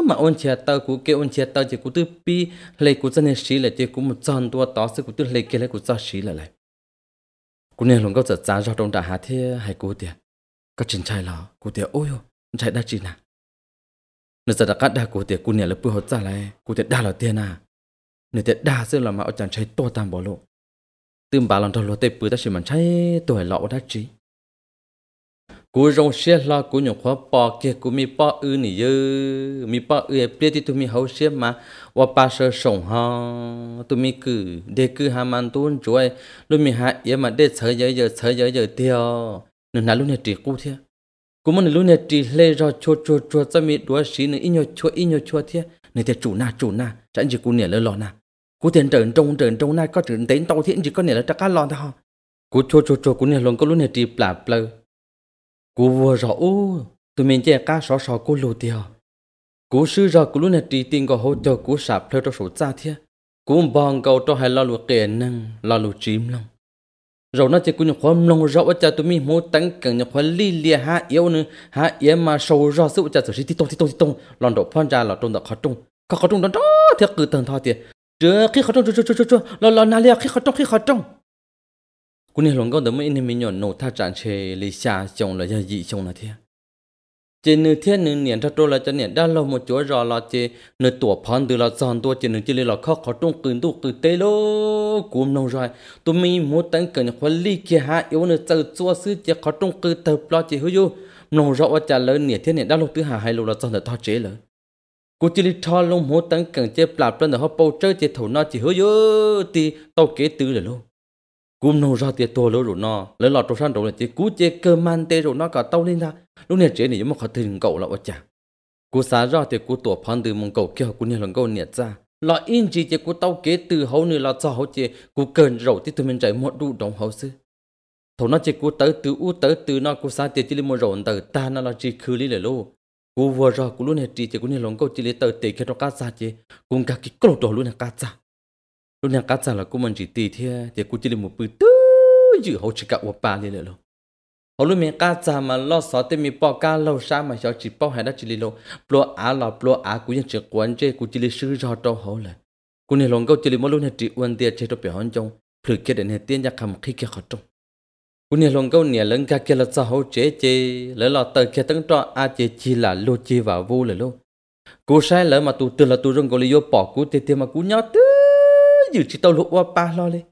mà ôn chia tao cú kêu ôn chia tao chỉ cú tư pi lấy cú chân xí là chỉ cú một chân tua tao xứ cú tư lấy kia lấy cú ra xí là lại cú nhân lòng gấu giật giá ra trong đại hà thế hay cú tiệt có trình trai là cú tiệt ôi ô trai đã chỉ nè nó giờ đã cắt đa cú tiệt cú nè là bự hậu ra lại cú tiệt đa là tiền à nếu thế đa sự là mà ở chẳng cháy to tam bỏ lộ từ bà lần đầu lộ tê bữa ta chỉ mà cháy tuổi lọ đã trí cú rong xe là cú nhung khóa bỏ, kia cú mi bò ư nỉ dư mi bò ư bia thì tụi mi hấu xe mà và ba sơ sống ha tụi mi cứ để cứ hà man tuôn chuối lúc mi hại yếm mà để chơi giờ giờ chơi giờ giờ tiêu nên là lúc này chỉ cú thế cú muốn lúc này chỉ lê rò chua chua chua cho mi đua xí nữa ít nhiều chua ít nhiều chua thế nên thế chủ na chủ na chẳng chỉ cú nể lơ lọ na Cú tiền trần trong trần trong này có trần tính tàu thiện chỉ có nè là trắc lon thôi. Cú chô chô chô cú nè luôn có luôn nè trì là, plà. Cú vừa rõ u, tụi mình chơi cá sò sò cú lù tiều. Cú sư rõ cú luôn nè trì tiền có hỗ trợ cú sạp theo cho số cha thiệt. Cú bong cầu cho hai lo lù kề năng, lo lù chìm lòng. Rồi nó chỉ cú nhập khoa mông rõ ở cha tụi mình muốn tăng cần nhập khoa li lìa hạ yếu nữa, ha yếu mà sâu rõ sự cha sử sĩ tí tông tí tông tí tông, lòn độ phân ra là trông đọc khó trông. Khó khó đó thiệt cứ tầng thọ thiệt chớ khi khó trong chớ chớ chớ chớ lo lo na lia khi khó trong khi khó trong cô nên lòng con đó mấy nên mình nhọn nổ tha trạng chế lý xa chồng là gia dị chồng là thế chế nữ thế nữ niệm ra trâu là cho niệm đã lâu một chỗ rõ là chế nữ tuổi phòn từ là giòn tua chế nữ chế là khó khó trong cứng tu từ tê lô cũng nông rồi tôi mình muốn tăng cường khoa lý kia hạ yếu nữ tự chua sư chế khó trong cứng tập lo chế hữu nông rõ trả lời niệm thế niệm đã lâu thứ hà hai lúc là giòn là to chế lớn cô chỉ đi cho lông mô tấn cần chế plạp lên họ bao chơi chế thầu nó chỉ hứa dơ thì tàu kế tư rồi luôn cú nô ra tiệt tô lỗ rồi nó lấy lọt trong sân rồi chỉ cú chế cơ man tê rồi nó cả tàu lên ra lúc này chế này giống một thằng cậu là ở chả cú xá ra tiệt cú tổ phan từ mông cậu kia cú nhiều lần cậu nhiệt ra lọ in chỉ chế cú tàu kế từ hậu nữa là cho hậu chế cú cần rầu thì tụi mình chạy một đủ đồng hậu sư thầu nó chỉ cú tới từ u tới từ nó cú xá tiệt chỉ lên một rộn từ ta nó là chỉ khử lý lệ luôn cú vừa rồi cú luôn hết trì chỉ cú nên lòng câu chỉ lấy tờ tiền khi nó cắt ra chứ cùng cả cái câu đó luôn là cắt ra luôn là cắt ra là cú mình chỉ tì thế thì cú chỉ lấy một bự tư dự hậu chỉ cả uổng ba liền rồi họ luôn mình cắt ra mà lo sợ thì mình bỏ cá lâu xa mà cho chỉ bỏ hai đó chỉ lấy lâu bỏ á là bỏ á cú nhận chỉ quan chế cú chỉ lấy sứ cho cho họ là cú nên lòng câu chỉ lấy một luôn hết trì uổng tiền chế cho biểu hòn trong phượt kia để hết tiền ra cầm khi kia họ trong cũng như lòng câu nè lớn cả kia là sao hậu chế chế lỡ lọ tờ kia tấn trọ a chế chi là lô chi vào vô lỡ lô cú sai lỡ mà tụ từ là tụ rong gọi liu bỏ cú tê tê mà cú nhót tứ dù chỉ tao lụa qua ba lo lên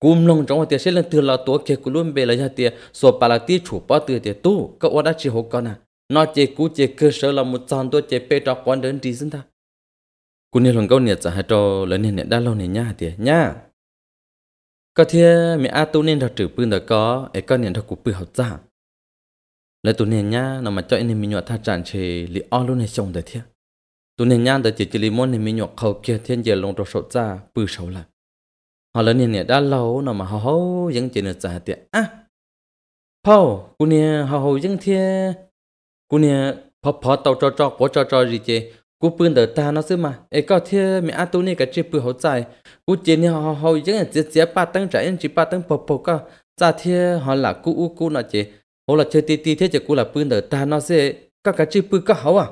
cú lòng trong tiệt sẽ lên từ là tụ kia cú luôn bề là nhà tiệt số bà là tiệt chủ bỏ từ tiệt tu cậu đã chỉ hộ con à nó chế cú chế cơ sở là một trăm tuổi chế bê trọ quan đến trí dân ta cú nên lòng câu nè chả hai trò lớn nè đã lâu nè nhà tiệt nhà có thể mẹ a tu nên thật trừ bươn đó có ấy con nhận thật cụ bươn học giả lấy tu nên nhá nó mà cho anh em mình nhọt tha tràn chỉ li o luôn này chồng đấy thiệt tu nên nhá đó chỉ chỉ li môn này mình nhọt khâu kia thiên giờ lông đồ sốt ra bươn sầu lại họ lớn nè đã lâu nó mà hầu hầu, vẫn chỉ được giả tiệt à phao cô nè hầu hầu vẫn thiệt cô nè phò phò tàu cho cho bỏ cho cho gì chứ cú bươn đỡ ta nó xứ mà ấy có thế mẹ anh tu này cái chế bự hậu trái cú chế này họ họ những cái chế chế ba tầng trái chỉ ba tầng bộc bộc cả ra thế họ là cú u cú nó chế họ là chơi tì tì thế chế cú là bươn đỡ ta nó sẽ các cái chế bự có hậu à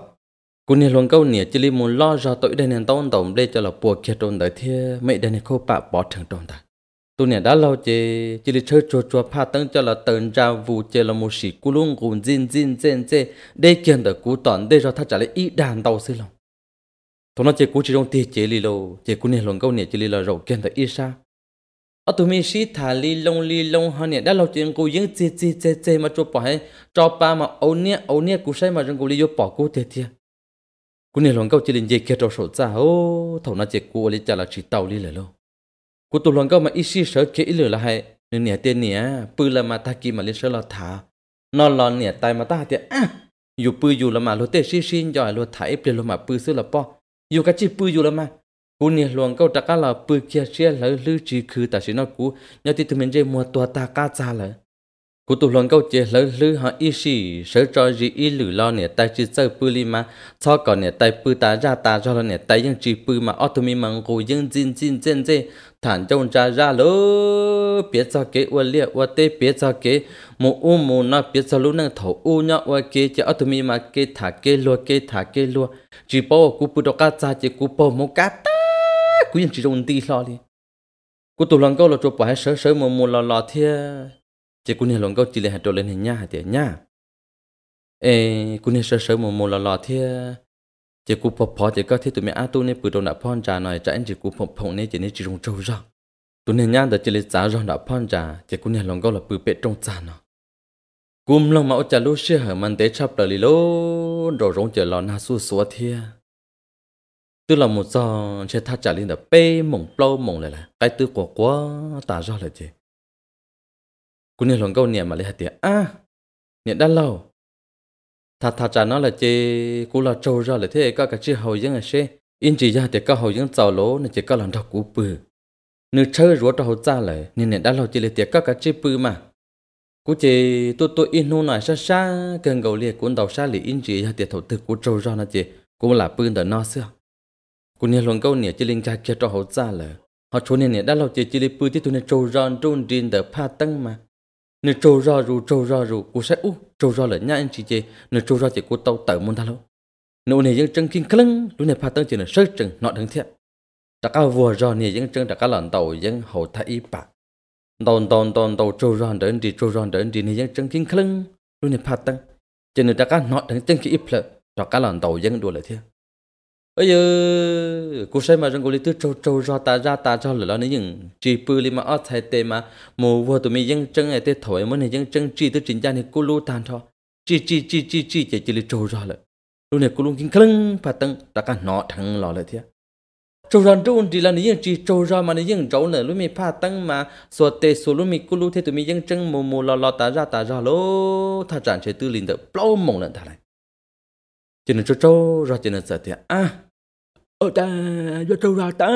cú này luôn câu nè chỉ li muốn lo cho tội đây nè tao tổng đây cho là bùa kia trốn đỡ thế mẹ đây nè cô bà bỏ thằng trốn ta tu nè đã lâu chế chỉ li chơi chua chua pa tầng cho là tần ra vụ chế là một sĩ cú luôn gùn zin zin zin zin đây kiện đỡ cú tòn đây cho thắt trả lại ít đàn tàu xí lòng tôi nói chỉ cú chỉ trong tiền chị lì lô chỉ cú này luôn câu này chỉ lì là rầu kiện tại ít sa ở tụi mình xí thả li lông li lông hơn nè đã lâu chuyện cú dính chế chế chế chế mà chụp bỏ hay cho ba mà ấu nè ấu nè cú say mà trong cú lì vô bỏ cú thiệt thiệt cú này luôn câu chỉ lì dễ kia trâu sổ ra ô thầu nói chỉ cú lì chả là chỉ tàu lì lì lô cú tụi luôn câu mà ít xí sợ chế ít là hay nên nè tên nè bự là mà ta kia mà lì sợ là thả nó lon nè tai mà ta thiệt à dù bự là mà lô tê xí xí giỏi lô thả lô mà bự xí là bỏ dù cái chi bự dù lắm mà cú nè luồng câu trả trắc là bự kia xe lỡ lư chỉ khứ ta chỉ nói cú nhớ thì tụi mình chơi mua tua ta cá cha lỡ cú tụ lần câu chế lỡ lư họ y sĩ sở cho gì y lử lo nè tay chỉ sơ pư li mà cho còn nè tay pư ta ra ta cho lo nè tay ยัง chỉ pư mà auto mi mang cô ยัง zin zin zin zin thản trong ra ra lo biết cho kế uất liệt uất tê biết cho kế mù u mù na biết cho lúc năng thổ u nhọ uất kế chỉ auto mi mà kế thả kế lo kế thả kế lo chỉ bao cú pư đó cá cha chỉ cú bao mù cá ta cú ยัง chỉ trong đi lo đi cú tụ lần câu là chụp bài sớ sớ mù mù lo lo thiệt chỉ cũng hiểu lòng câu chỉ là hạt trộn lên hình nhá hạt tiền nhá ê e, cũng hiểu sơ sơ một mồm lò lò thế chỉ cũng phò phò chỉ có thế tụi mẹ ăn tu nên bự đồ đã phong trà này trả anh chỉ cũng phò phò nên chỉ nên chỉ rong trâu ra tụi nên nhá đã chỉ là giá rồi đã phong trà chỉ cũng hiểu lòng câu là bự bẹt trong trà nó cúm lòng mạo trà lú xưa hở mình chấp chập đời lô đồ rong chờ lò na su xua thia tức là một giờ sẽ thắt trả lên là p mỏng plo mỏng lại là cái tư của quá tả ra là gì cú nè lòng câu nè mà lấy hạt tiền à nè đã lâu thà thà trả nó là chê cú là trâu ra là thế các cái chữ hầu dân là xe in chỉ ra thì các hầu dân tàu lỗ nên chỉ các lần đọc cú bự nửa chơi rúa cho hậu cha lại nên nè đã lâu chỉ là tiền các cái chữ bự mà cú chê tôi tôi in hôn này xa xa cần cầu liệt cuốn đầu xa lì in chỉ ra thì thầu thực cú trâu ra nó chê cũng là bự đỡ nó xưa cú nè lòng câu nè chỉ linh cha kia cho hậu cha lại họ chốn nè nè đã lâu chỉ chỉ là bự thì tôi nè trâu ra trâu điên đỡ pha tăng mà nếu trâu ra rù trâu ra rù cô sẽ u trâu ra lợn nhá anh chị chị nếu trâu ra thì cô tàu tẩu môn ta lâu nếu này những chân kinh căng lúc này phát tăng chỉ là sơ chừng nọ đứng thiệt đã cao vừa ra này những chân đã cao lần tàu những hậu thái bạc tàu tàu tàu tàu trâu ra đến đi trâu ra đến đi này những chân kinh căng lúc này phát tăng chỉ là đã cao nọ đứng chân kỹ ít lợ đã cao lần tàu những đua lại thiệt bây giờ cô sẽ mà rằng cô lấy tư trâu trâu ra ta ra ta cho lửa lỡ những chỉ bự li mà ở thay tê mà mù vừa tụi mình dân chân này tê thổi mới này dân chân chỉ tới chính gia này cô lu tan thôi chỉ chỉ chỉ chỉ chỉ chỉ chỉ lấy trâu ra lỡ lúc này cô luôn kinh khăng phát tăng ta cả nọ thằng lọ lỡ thế trâu ra trâu thì là những chỉ trâu ra mà những trâu nữa lúc mình phát tăng mà số tê số lúc mình cô lu thế tụi mình dân chân mù mù lọ lọ ta ra ta ra lô ta chẳng chế tư linh tự bao mộng lận ta này cho nên trâu trâu ra cho nên sợ thế à ở ờ, ta do trâu ra ta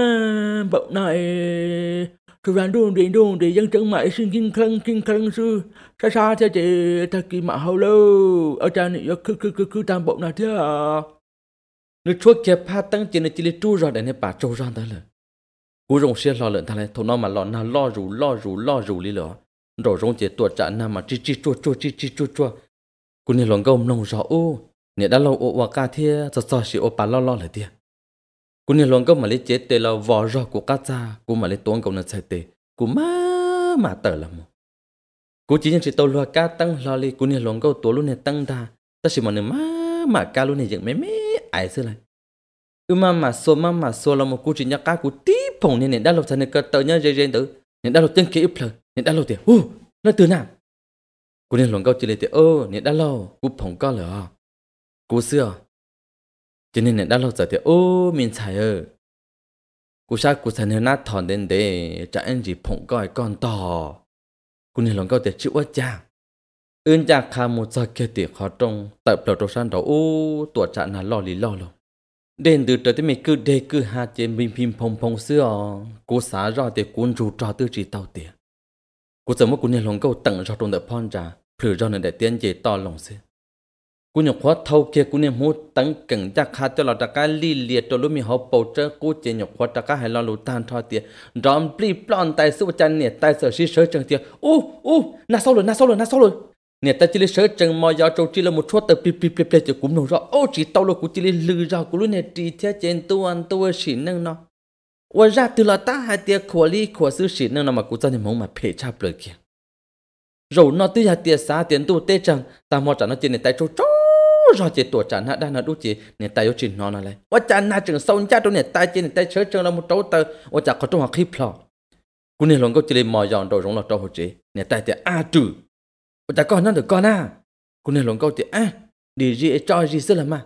bậu này trâu ra đun đi đun đi dân chẳng mãi xin kinh khăn kinh khăn sư xa xa theo chị ta kỳ mạ hầu lâu ở ờ, ta này do cứ cứ cứ cứ tam bậu này thế à nước thuốc kia pha tăng chỉ là chỉ là trâu ra để nên bà trâu ra ta là cú rồng xe lo lợn ta này thằng nó mà lo na lo rủ lo rủ lo rủ lý lọ rồi rồng chỉ tuột trả na mà chi chi chua chua chi chi chua chua cú này lòng gông nông rõ ô nè đã lâu ô wa ca thia cho cho xì ô bà lo lo lại tiệt cú này luôn có mà lấy chết tê là vò rò của cá cha cú mà lấy tuôn cầu nó chạy tê cú má mà tờ là một cú chỉ nhận chỉ tàu loa cá tăng lo li cú này luôn có tổ luôn này tăng đa, ta chỉ mà nữa má mà cá luôn này dựng mấy mấy ai xưa lại ừ mà mà xô mà mà xô là một cú chỉ nhận cá cú tí phồng này này đã lột thành này cơ tờ nhá dây dây tử này đã lột chân kỹ plờ này đã lột tiền u nó từ nào cú này luôn có chỉ lấy tiền ô này đã lột cú phồng có lửa cú xưa cho nên là đã lâu giờ thì ô mình xài ơ cú sa cú xài nát thòn đến để trả anh gì phụng coi con tò cú này lòng câu để chịu ớt cha ơn cha khá một giờ kia tiệt khó trong tập đầu trong san đầu ô tuổi trả là lo lý lo luôn đến từ trở tới mình cứ đề cứ hạ trên bình phim phong phong xưa cú xá rồi thì cuốn rủ trò tư chỉ tàu tiệt cú sớm mà cú này lòng câu tặng cho trong đợt phong ra phử cho nên để tiến về to lòng xưa กูยังขวาเท่าเกียกูเนี่ยมูตั้งกังจากคาจะเราตะการลีเลียตัวลูมีหอบปูเจอกูเจียงขวาตะการให้เราลูตานทอเตียดอมปลีปลอนไตสุวจันเนี่ยไตเสือชีเสือจังเตียอู้อู้น่าเศร้าเลยน่าเศร้าเลยน่าเศร้าเลยเนี่ยแต่จิลิเสือจังมอยาโจจิละมุดชั่วเตปลีปลีปลีปลีจะกุมหนูรอโอ้จีเต่าลูกูจิลิลือรอกูรู้เนี่ยจีเทียเจนตัวอันตัวฉินนั่งเนาะว่าราตุลาตาหาเตียขวาลีขวาซื้อฉินนั่งเนาะมากูจะเนี่ยมองมาเพชาเปลือกเกียเราเนาะตีหาเตียสาเตียนตัวเตจังตามอจันเนาะเจนเนี่ยไตโจโจ rồi chị tuổi trả nát đang là đu chị nè tay yêu nó này lại ôi cha na trường sâu cha đâu nè tay chị nè tay chớ trường là một trâu tơ ôi cha có trong học khiếp lò cú nè lòng có chị lên mò giòn đồ rong là trâu hồ chị nè tay chị a trừ ôi cha con nó được con à cú nè lòng câu chị a đi gì cho gì xưa là mà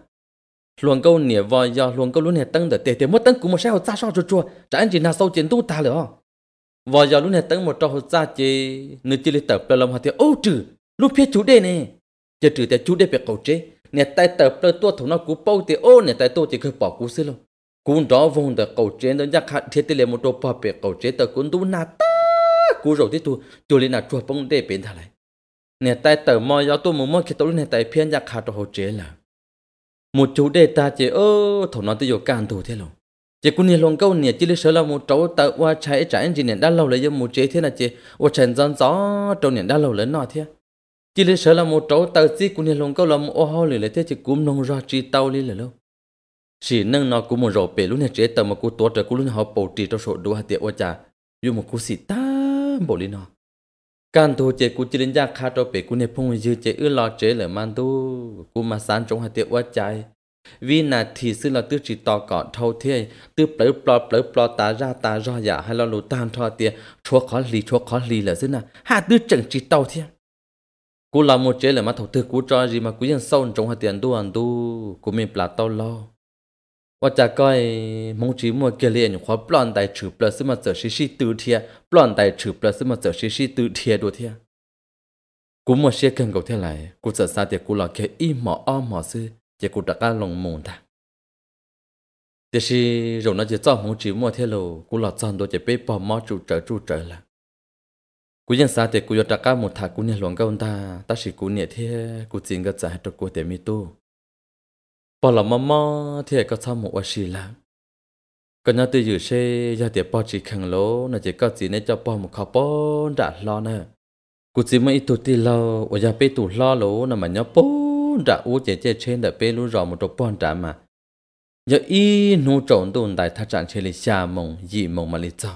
luồng câu nè vò giò luồng câu luôn này tăng được tề tề mất tăng cũng một sao xa sao chua chua trả anh chị na sâu chiến tu ta nữa vò giò luôn này tăng một trâu hồ xa chị nửa chị lên tập là lòng hạt thì ô trừ lúc phía chú đề này, giờ trừ theo chú đề về cầu chế nè tay tờ plơ tua thủ nó cú bao thì ô nè tay tôi chỉ cứ bỏ cú xí luôn cú đó vùng tờ cầu trên đó nhắc hạn thiết tê một đồ bỏ bể cầu chế tờ cuốn đu na ta cú rồi thì tu tu lên là chua bông để bên thà lại nè tay tờ mò gió tôi muốn mò khi tôi nè tay phiên nhắc hạt hồ chế là một chú đề ta chỉ ô thủ nó tự vô can thủ thế luôn chỉ cũng nè lần câu nè chỉ lấy sợ là một chỗ tờ qua trái trái anh chị nè đã lâu lấy một chế thế là chị qua trần gió gió trâu nè đã lâu lớn nọ thế chỉ lấy sợ là một chỗ tàu xí cũng nên lồng câu lồng ô ho lì lại thế chỉ cũng nông ra chỉ tàu lì là lâu chỉ nâng nó cũng một rổ bể luôn nhà chế tàu mà cũng tốt rồi cũng luôn họ bầu trì trong sổ đồ hạt tiệm ô trà dù một cú xì ta bộ lì nó càng thu chế cú chỉ lên ra khá cho bể cú này phong dư chế ư lo chế lửa man tu cú mà sáng trong hạt tiệm ô trà vì là thì sư là tư chỉ tỏ cỏ thâu thế tư plớ plọ plớ plọ ta ra ta ra giả dạ hay là lù tan thọ tiệm chúa khó lì chúa khó lì là dư là hạ tư chẳng chỉ tàu thiệt cú làm một chế là mà thầu thực cú cho gì mà cú dân sâu trong hai tiền đu ăn đu cú mình plát tao lo và chả coi mong chỉ mua kia liền khóa plon đại trừ plon xí mà sở xí xí tư thiệt plon đại trừ plon xí mà sở xí xí tư thiệt đồ thiệt cú mua xe cần cầu thế này cú sợ sao thì cú lo kia y mỏ o mỏ sư tiệt cú đặt ca lòng mồm ta thế xí rồi nó chỉ cho mong chỉ mua thế lô cú lo chọn đồ chỉ biết bỏ mỏ trụ trở trụ trở là กูยังสาเตกูยอดตะก้าหมดถากูเนี่ยหลวงก้าอุนตาตาสิกูเนี่ยเท่กูจริงก็จะให้ตัวกูเต็มีตู้ปอลมอมอเท่ก็ชอบหมดว่าสิละก็ยังตื่อยู่เชยาเตียปอจีขังโลน่ะเจก็จีเนี่ยจะปอหมดขอปอนด่าล้อเน่ะกูจีไม่ตุตีเราโอยาไปตุล้อโลน่ะมันยอปอนด่าอู้เจเจเชนแต่เปรู้รอหมดตัวปอนด่ามาอย่าอีนูจงตุนได้ท่าจางเชลิชามงยี่มงมาลิจ้า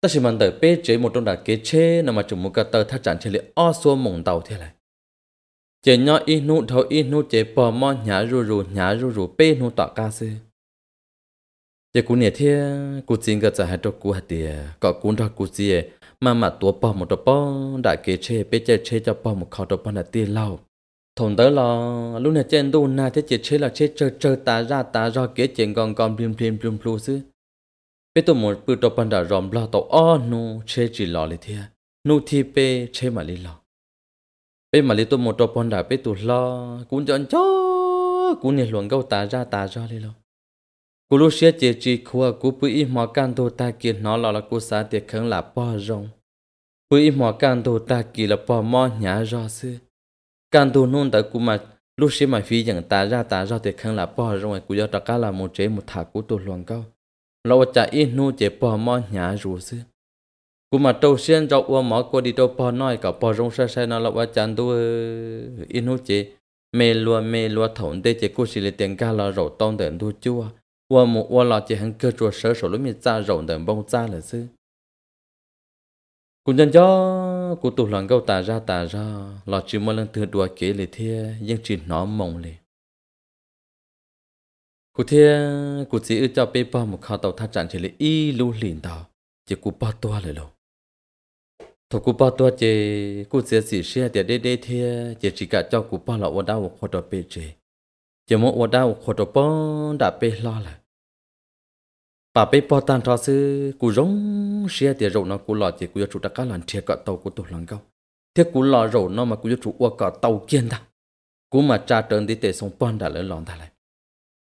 ta chỉ mang tới bê chế một trong đá kế chế nằm mà chúng một cái tờ thắt chắn trên liệu o xua mộng tàu thế này chế nhỏ ít nụ thâu ít nụ chế bò mò nhá rù rù nhá rù rù bê nụ tọa ca sư chế cú nè thế cú xin cái giải hai trò cú hạt tiề có cú trò cú gì mà mà tua bò một trò bò đá kế chế bê chế chế cho bò một khẩu trò bò là tiền lâu thôn tới là lúc này trên đun na thế chế chế là chế chơi chơi ta ra ta ra kế chế gòn gòn plim plim plim plu sư bây tôi muốn bữa đầu bàn đã rộm lo tàu o nu chế chỉ lo lấy thia nu thì bé chế mà lấy lo bé mà lấy tôi muốn đầu bàn đã bé tôi lo cũng chọn cho cũng nhiệt luận câu ta ra ta ra lì lo cú lúc xia chế chỉ khua cú bữa ít mò can tôi ta kia nó lo là cú xả tiệt khẩn là bao rong bữa ít mò can tôi ta kia là bao mỏ nhả ra xưa can tôi nôn tại cú mà lúc xia mà phi chẳng ta ra ta ra tiệt khẩn là bao rong cú do ta cả là một chế một thả cú tôi luận câu เราจะอินนูเจ็บปอมอหยารู้ซึกูมาโตเชียนจอกว่าหมอกูดีโตปอน้อยกับปอรงเสียๆนั่นละว่าจันด้วยอินนูเจเมลัวเมลัวถงเตเจกูสิเลเตียงกาเราเราต้องเดินดูจัวว่าหมูว่าเราเจหันเกิดจัวเสือสลุมีจ้าเราเดินบงจ้าเลยซึกูจันจอกูตุหลังเกาตาราตาราเราจึงมาเรื่องเธอดัวเก๋เลยเทียยังจีนน้อมมองเลย cụ thể cụ chỉ ư cho bé ba một khao tàu thắt chặt thì là y lưu liền tàu chỉ cụ ba tua lại rồi thầu cụ ba tua chỉ cụ sẽ chỉ xe để đê đê thế chỉ chỉ cả cho cụ ba là ở đâu một khao tàu bé chỉ chỉ muốn ở đâu một tàu bông đã bé lo lại bà bé ba tan thọ sư cụ rong xe để rộng nó cụ lọ chỉ cụ chủ đã cá lần thiệt cả tàu cụ tổ lần câu thế cụ lọ rộng nó mà cụ chủ qua cả tàu kiên ta cụ mà cha trơn đi tệ sông ban đã lớn lòng ta lại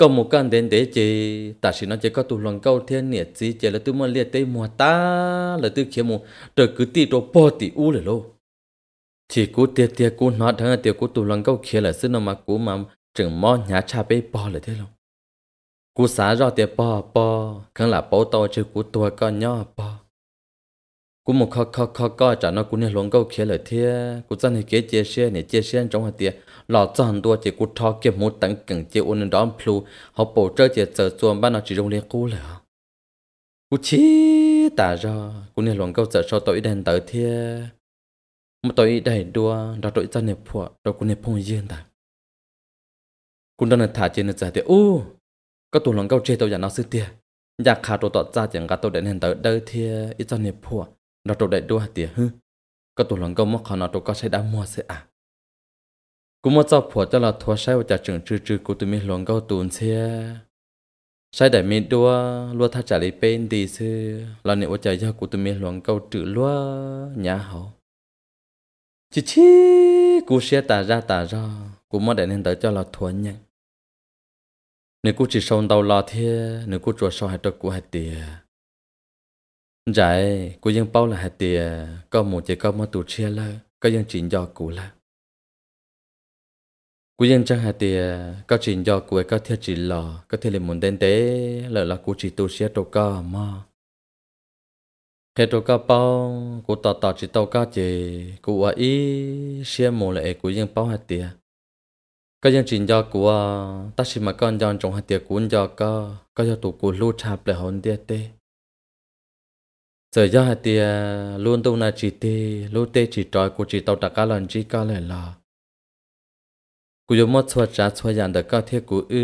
còn một cái đến để chị ta chỉ nói chỉ có tụ lòng câu thiên nhiệt gì chỉ là tụ mà liệt tới mùa ta là tụ kia mù rồi cứ tì đồ bỏ tì u rồi lô thì cú tiệt tiệt cú nói thằng tiệt cú tụ lòng câu kia là xin nó mà cú mà chừng mò nhà cha bê bỏ là thế lô cú xả ra tiệt bỏ bỏ cần là bỏ to chứ cú tua con nhỏ bỏ cú một khóc khóc khóc có trả nó cú nên lòng câu kia là thế cú chân thì kế chia sẻ này chia sẻ trong hạt tiệt lọ cho hẳn đua chỉ cú thọ kiếm mũ tận cẳng chỉ ôn đón plu họ bổ trợ chỉ giờ chuông ban nó chỉ dùng liên cú lửa cú chi tả ra cú này luồng câu giờ cho tội đèn tới thiê một tội đầy đua đó tội dân nệp phụ đó cú này phong duyên ta cú đang thả trên giờ thì u có tụ luồng câu chơi tôi giả nó sư tiê nhà khá tụ tọt ra chẳng cả tôi đèn hẹn tới đây thiê ít dân nệp phụ đó tội đầy đua tiê hư có tụ luồng câu mắc khó nó tụ có sẽ đã mua sẽ à cũng một dọc phổ cho là thua sai và trả trưởng trừ trừ của tụi mình luôn câu tuần xe sai để mình đua lúa tha trả lấy bên đi xe là nếu trả giao của tụi mình luôn câu trừ lúa nhà hậu chỉ chỉ cú xe tà ra tà ra cũng mất để nên tới cho là thua nhanh nếu cú chỉ sống đầu lo thế nếu cú chùa sâu hạt trật của hạt tiền giải cú dân bao là hạt tiền có một chỉ có mất tụt xe là có dân chuyện do cú là cú dân chẳng hạn thì các trình do của các thiết chỉ lò các thiết lệ muốn đến tế là là cú chỉ tu sửa đồ ca mà hệ đồ ca bao cú tọt tọt chỉ tao ca chỉ cú ở ý sửa mồ lệ cú dân bao hạn thì các dân trình do của ta chỉ mà con dân trong hạn thì cú do ca các do tổ cú lưu chạp lại hồn địa tế giờ do hạn thì luôn tu na chỉ tê lưu tê chỉ trói cú chỉ tao ta ca lần chỉ ca lại là cú yo mất xóa trả xóa dàn được có thiết cú ư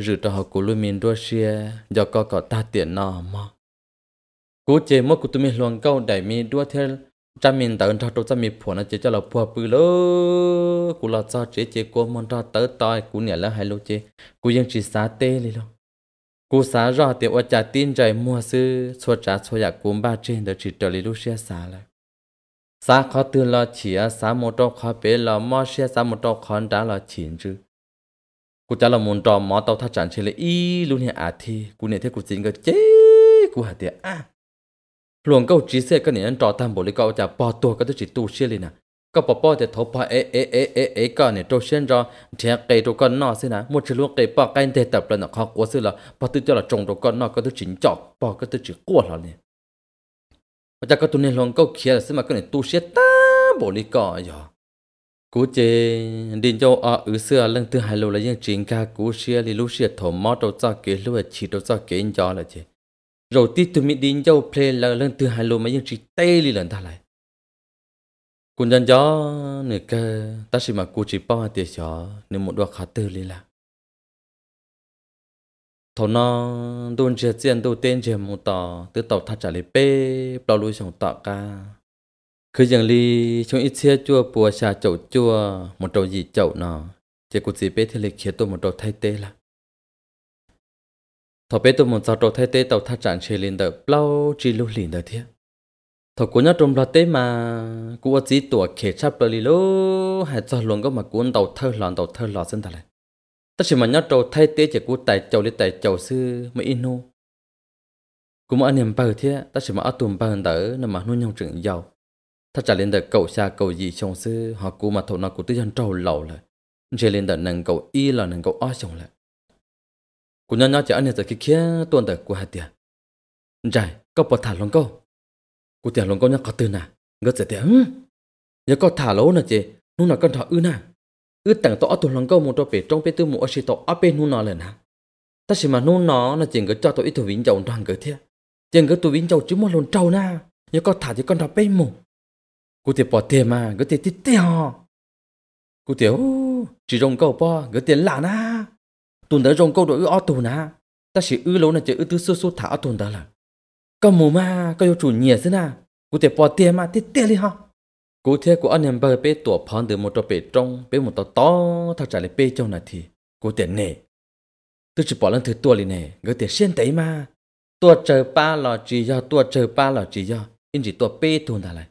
rửa cho họ cú lui mình đua xe do có có ta tiền nọ mà cú chế mất cú tụi mình luôn câu đại mi đua theo cha mình tận cho tôi cha mình phổ nó chế cho là phù bự lơ cú là cho chế chế cô mong cho tới tôi cú nhảy là hai lô chế chỉ xá tê đi luôn cú xá rõ thì ở trả tin trời mua sư xóa trả xóa dàn cú ba trên được chỉ trở lại lúc xe xá lại sa khó tư lo chỉ à sa một trâu khó bé lo mò xe sa một trâu khó đã lo chỉ chứ cú trả là muốn trò mò tàu thắt chặn chỉ là y luôn hiện à thi. cú này thế cú xin cái chế cú hạt tiệt à luồng câu chỉ xe cái này anh trò tam bộ lấy câu trả bỏ tua cái thứ chỉ tu xe liền à. có bỏ bỏ thì thấu bỏ ế ế ế ế ế cái này trâu xuyên rồi thì cái trâu con nọ xin à, một chữ luôn cái bỏ cái thế tập là nó khó quá xí là bỏ tự cho là trồng trâu con nọ cái thứ chỉnh chọc bỏ cái thứ chỉ quá là này và cha các tu nên lòng câu kia là xem mà cái này tu sẽ ta bỏ đi cỏ rồi cú chế điên cho ở ở xưa lần thứ hai lâu là những chuyện ca cú xưa thì lúc xưa thổ mót đầu cho kế lúc chỉ đầu cho kế cho là chế rồi tiếp tục mình điên cho play là lần thứ hai lâu mà những chuyện tê li lần ta lại cú nhân cho nửa cơ ta chỉ mà cú chỉ bao tiền cho nên một đoạn khá tư li là thổ nó đun chia tiền đầu tiền chia một tỏ từ tàu thắt trả lấy bê bao lối xuống tỏ ca cứ dường li chúng ít chia chua bùa xà chậu chua một trầu gì chậu nọ chỉ cụ gì bê thì lấy kia tôi một trầu thay tê là thọ bê tôi một trầu thay tê tàu thắt trả chia liền đợi bao chỉ lúc liền đợi thiệt thọ của nó trong là tê mà cụ chỉ tuổi chắp bao lì lô hay cho luôn có mà cuốn tàu thơ lòn tàu thơ lòn xin ta lại ta chỉ mà nhớ trâu thay tế chỉ cú tài chầu lên tài chầu sư mà in nô cú mà anh em bờ thế ta chỉ mà ở tuần bờ đỡ nên mà nuôi nhau trưởng giàu ta trả lên đợt cầu xa cầu gì chồng sư họ cú mà thổ nó cú tư dân trâu lầu lại chỉ lên đợt nâng cầu y là nâng cầu o chồng lại cú nhớ nhớ chỉ anh em từ khi kia tuần đợt của hai tiền giải cậu bỏ thả lòng câu cú tiền lòng câu nhớ có từ nà ngất sẽ tiền nhớ cậu thả lỗ nè chị lúc nào con thọ ư nà ư tặng tổ tu lòng câu một trò bể trong bể tư một sĩ tổ ở bên nu nó lên ha ta chỉ mà nu nó là chuyện cái cho tôi ít thử vĩnh chồng toàn cái thiệt chuyện cái tôi vĩnh chồng chứ một lồn trâu na nhớ có thả thì con đọc bên mù cụ thì bỏ tiền mà cái tiền tít tê ho cụ tiểu chỉ rồng câu bỏ cái tiền là na tuần tới rồng câu đội ư o tù na ta chỉ ư lâu là chỉ ư tư sơ sơ thả tuần tới là có mù mà có yêu chủ nhẹ thế na cụ thì bỏ tiền mà tít tê đi ho Cú thế của anh em bờ bê tủa phán từ một trò bê trong bê một tàu to thao trả lại bê trong này thì cú tiền nè, Tôi chỉ bỏ lên thứ tuổi này nè, gửi tiền xuyên tấy mà. tuổi chờ ba lò chỉ do, tua chờ ba lò chỉ do, in chỉ tuổi bê tuần ta lại.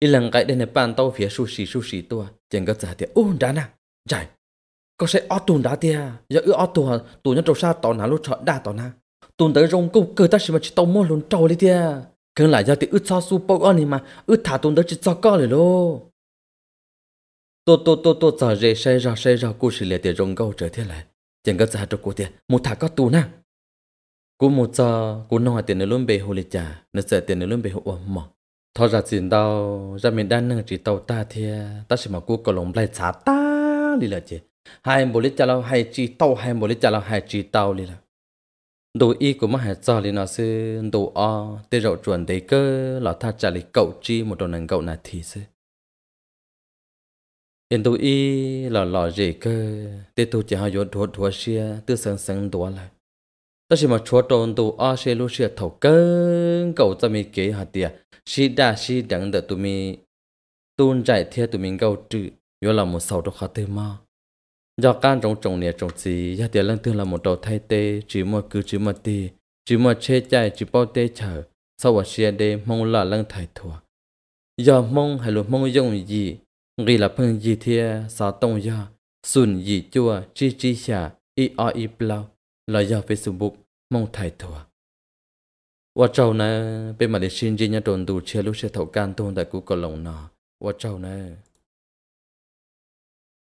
In lần cái đây này bàn tàu phía sushi sushi tua, chẳng có giá tiền ôn đã nè, chạy. Có sẽ ót tuần đá tia, giờ ư ót tuần, tuần nhân trâu xa tàu nào lúc chọn đa tàu nà. Tuần tới rong cũng cơ ta xì mà chỉ tàu mua luôn trâu đi tia cứ lại giờ thì ướt cho su bao ăn mà ướt thả tôm đó chỉ cho có rồi lô tô tô tô tô giờ rề xe ra xe ra cô xử lý tiền rong gâu trở thế lại chẳng có giá cho cô tiền một thả có tù na cô một giờ cô nói tiền nó luôn bị hồ lịch trả nó sợ tiền nó luôn bị hồ ôm mỏ thọ ra tiền tao ra mình đang nâng chỉ tàu ta thì ta sẽ mà cô có lòng lại trả ta đi là chứ, hai bố lịch cho lâu hai chỉ tàu hai bố lịch cho lâu hai chỉ tàu đi là đồ y của mà hạt cho thì nó sẽ đồ o để rậu chuẩn đấy cơ là tha trả lại cậu chi một đồ nàng cậu là thì sư yên đồ y là lò rể cơ để tôi chỉ hai vốn thua thua xia tư sáng sáng đồ lại ta chỉ mà chúa tôn đồ o xe lu xia thầu cơ cậu cho mình kế hạt tiệt xí đa xí đẳng đợi tụi mình tuôn giải theo tụi mình câu trừ vô là một sầu đồ khó tê mà do can trong trồng nè trồng gì gia tiền lần thứ là một đầu thay tê chỉ một cứ chỉ một tê chỉ một chế chạy chỉ bao tê chờ sau và xe đê mong là lần thay thua do mong hay là mong dùng gì ghi là phân gì thia sa tông do sùn gì chua chi chi xả y o y plau là do facebook mong thay thua và trâu nè bên mà để xin gì nhà trồn đủ chia lúc sẽ thấu can tôn tại cú cầu lồng nọ và trâu nè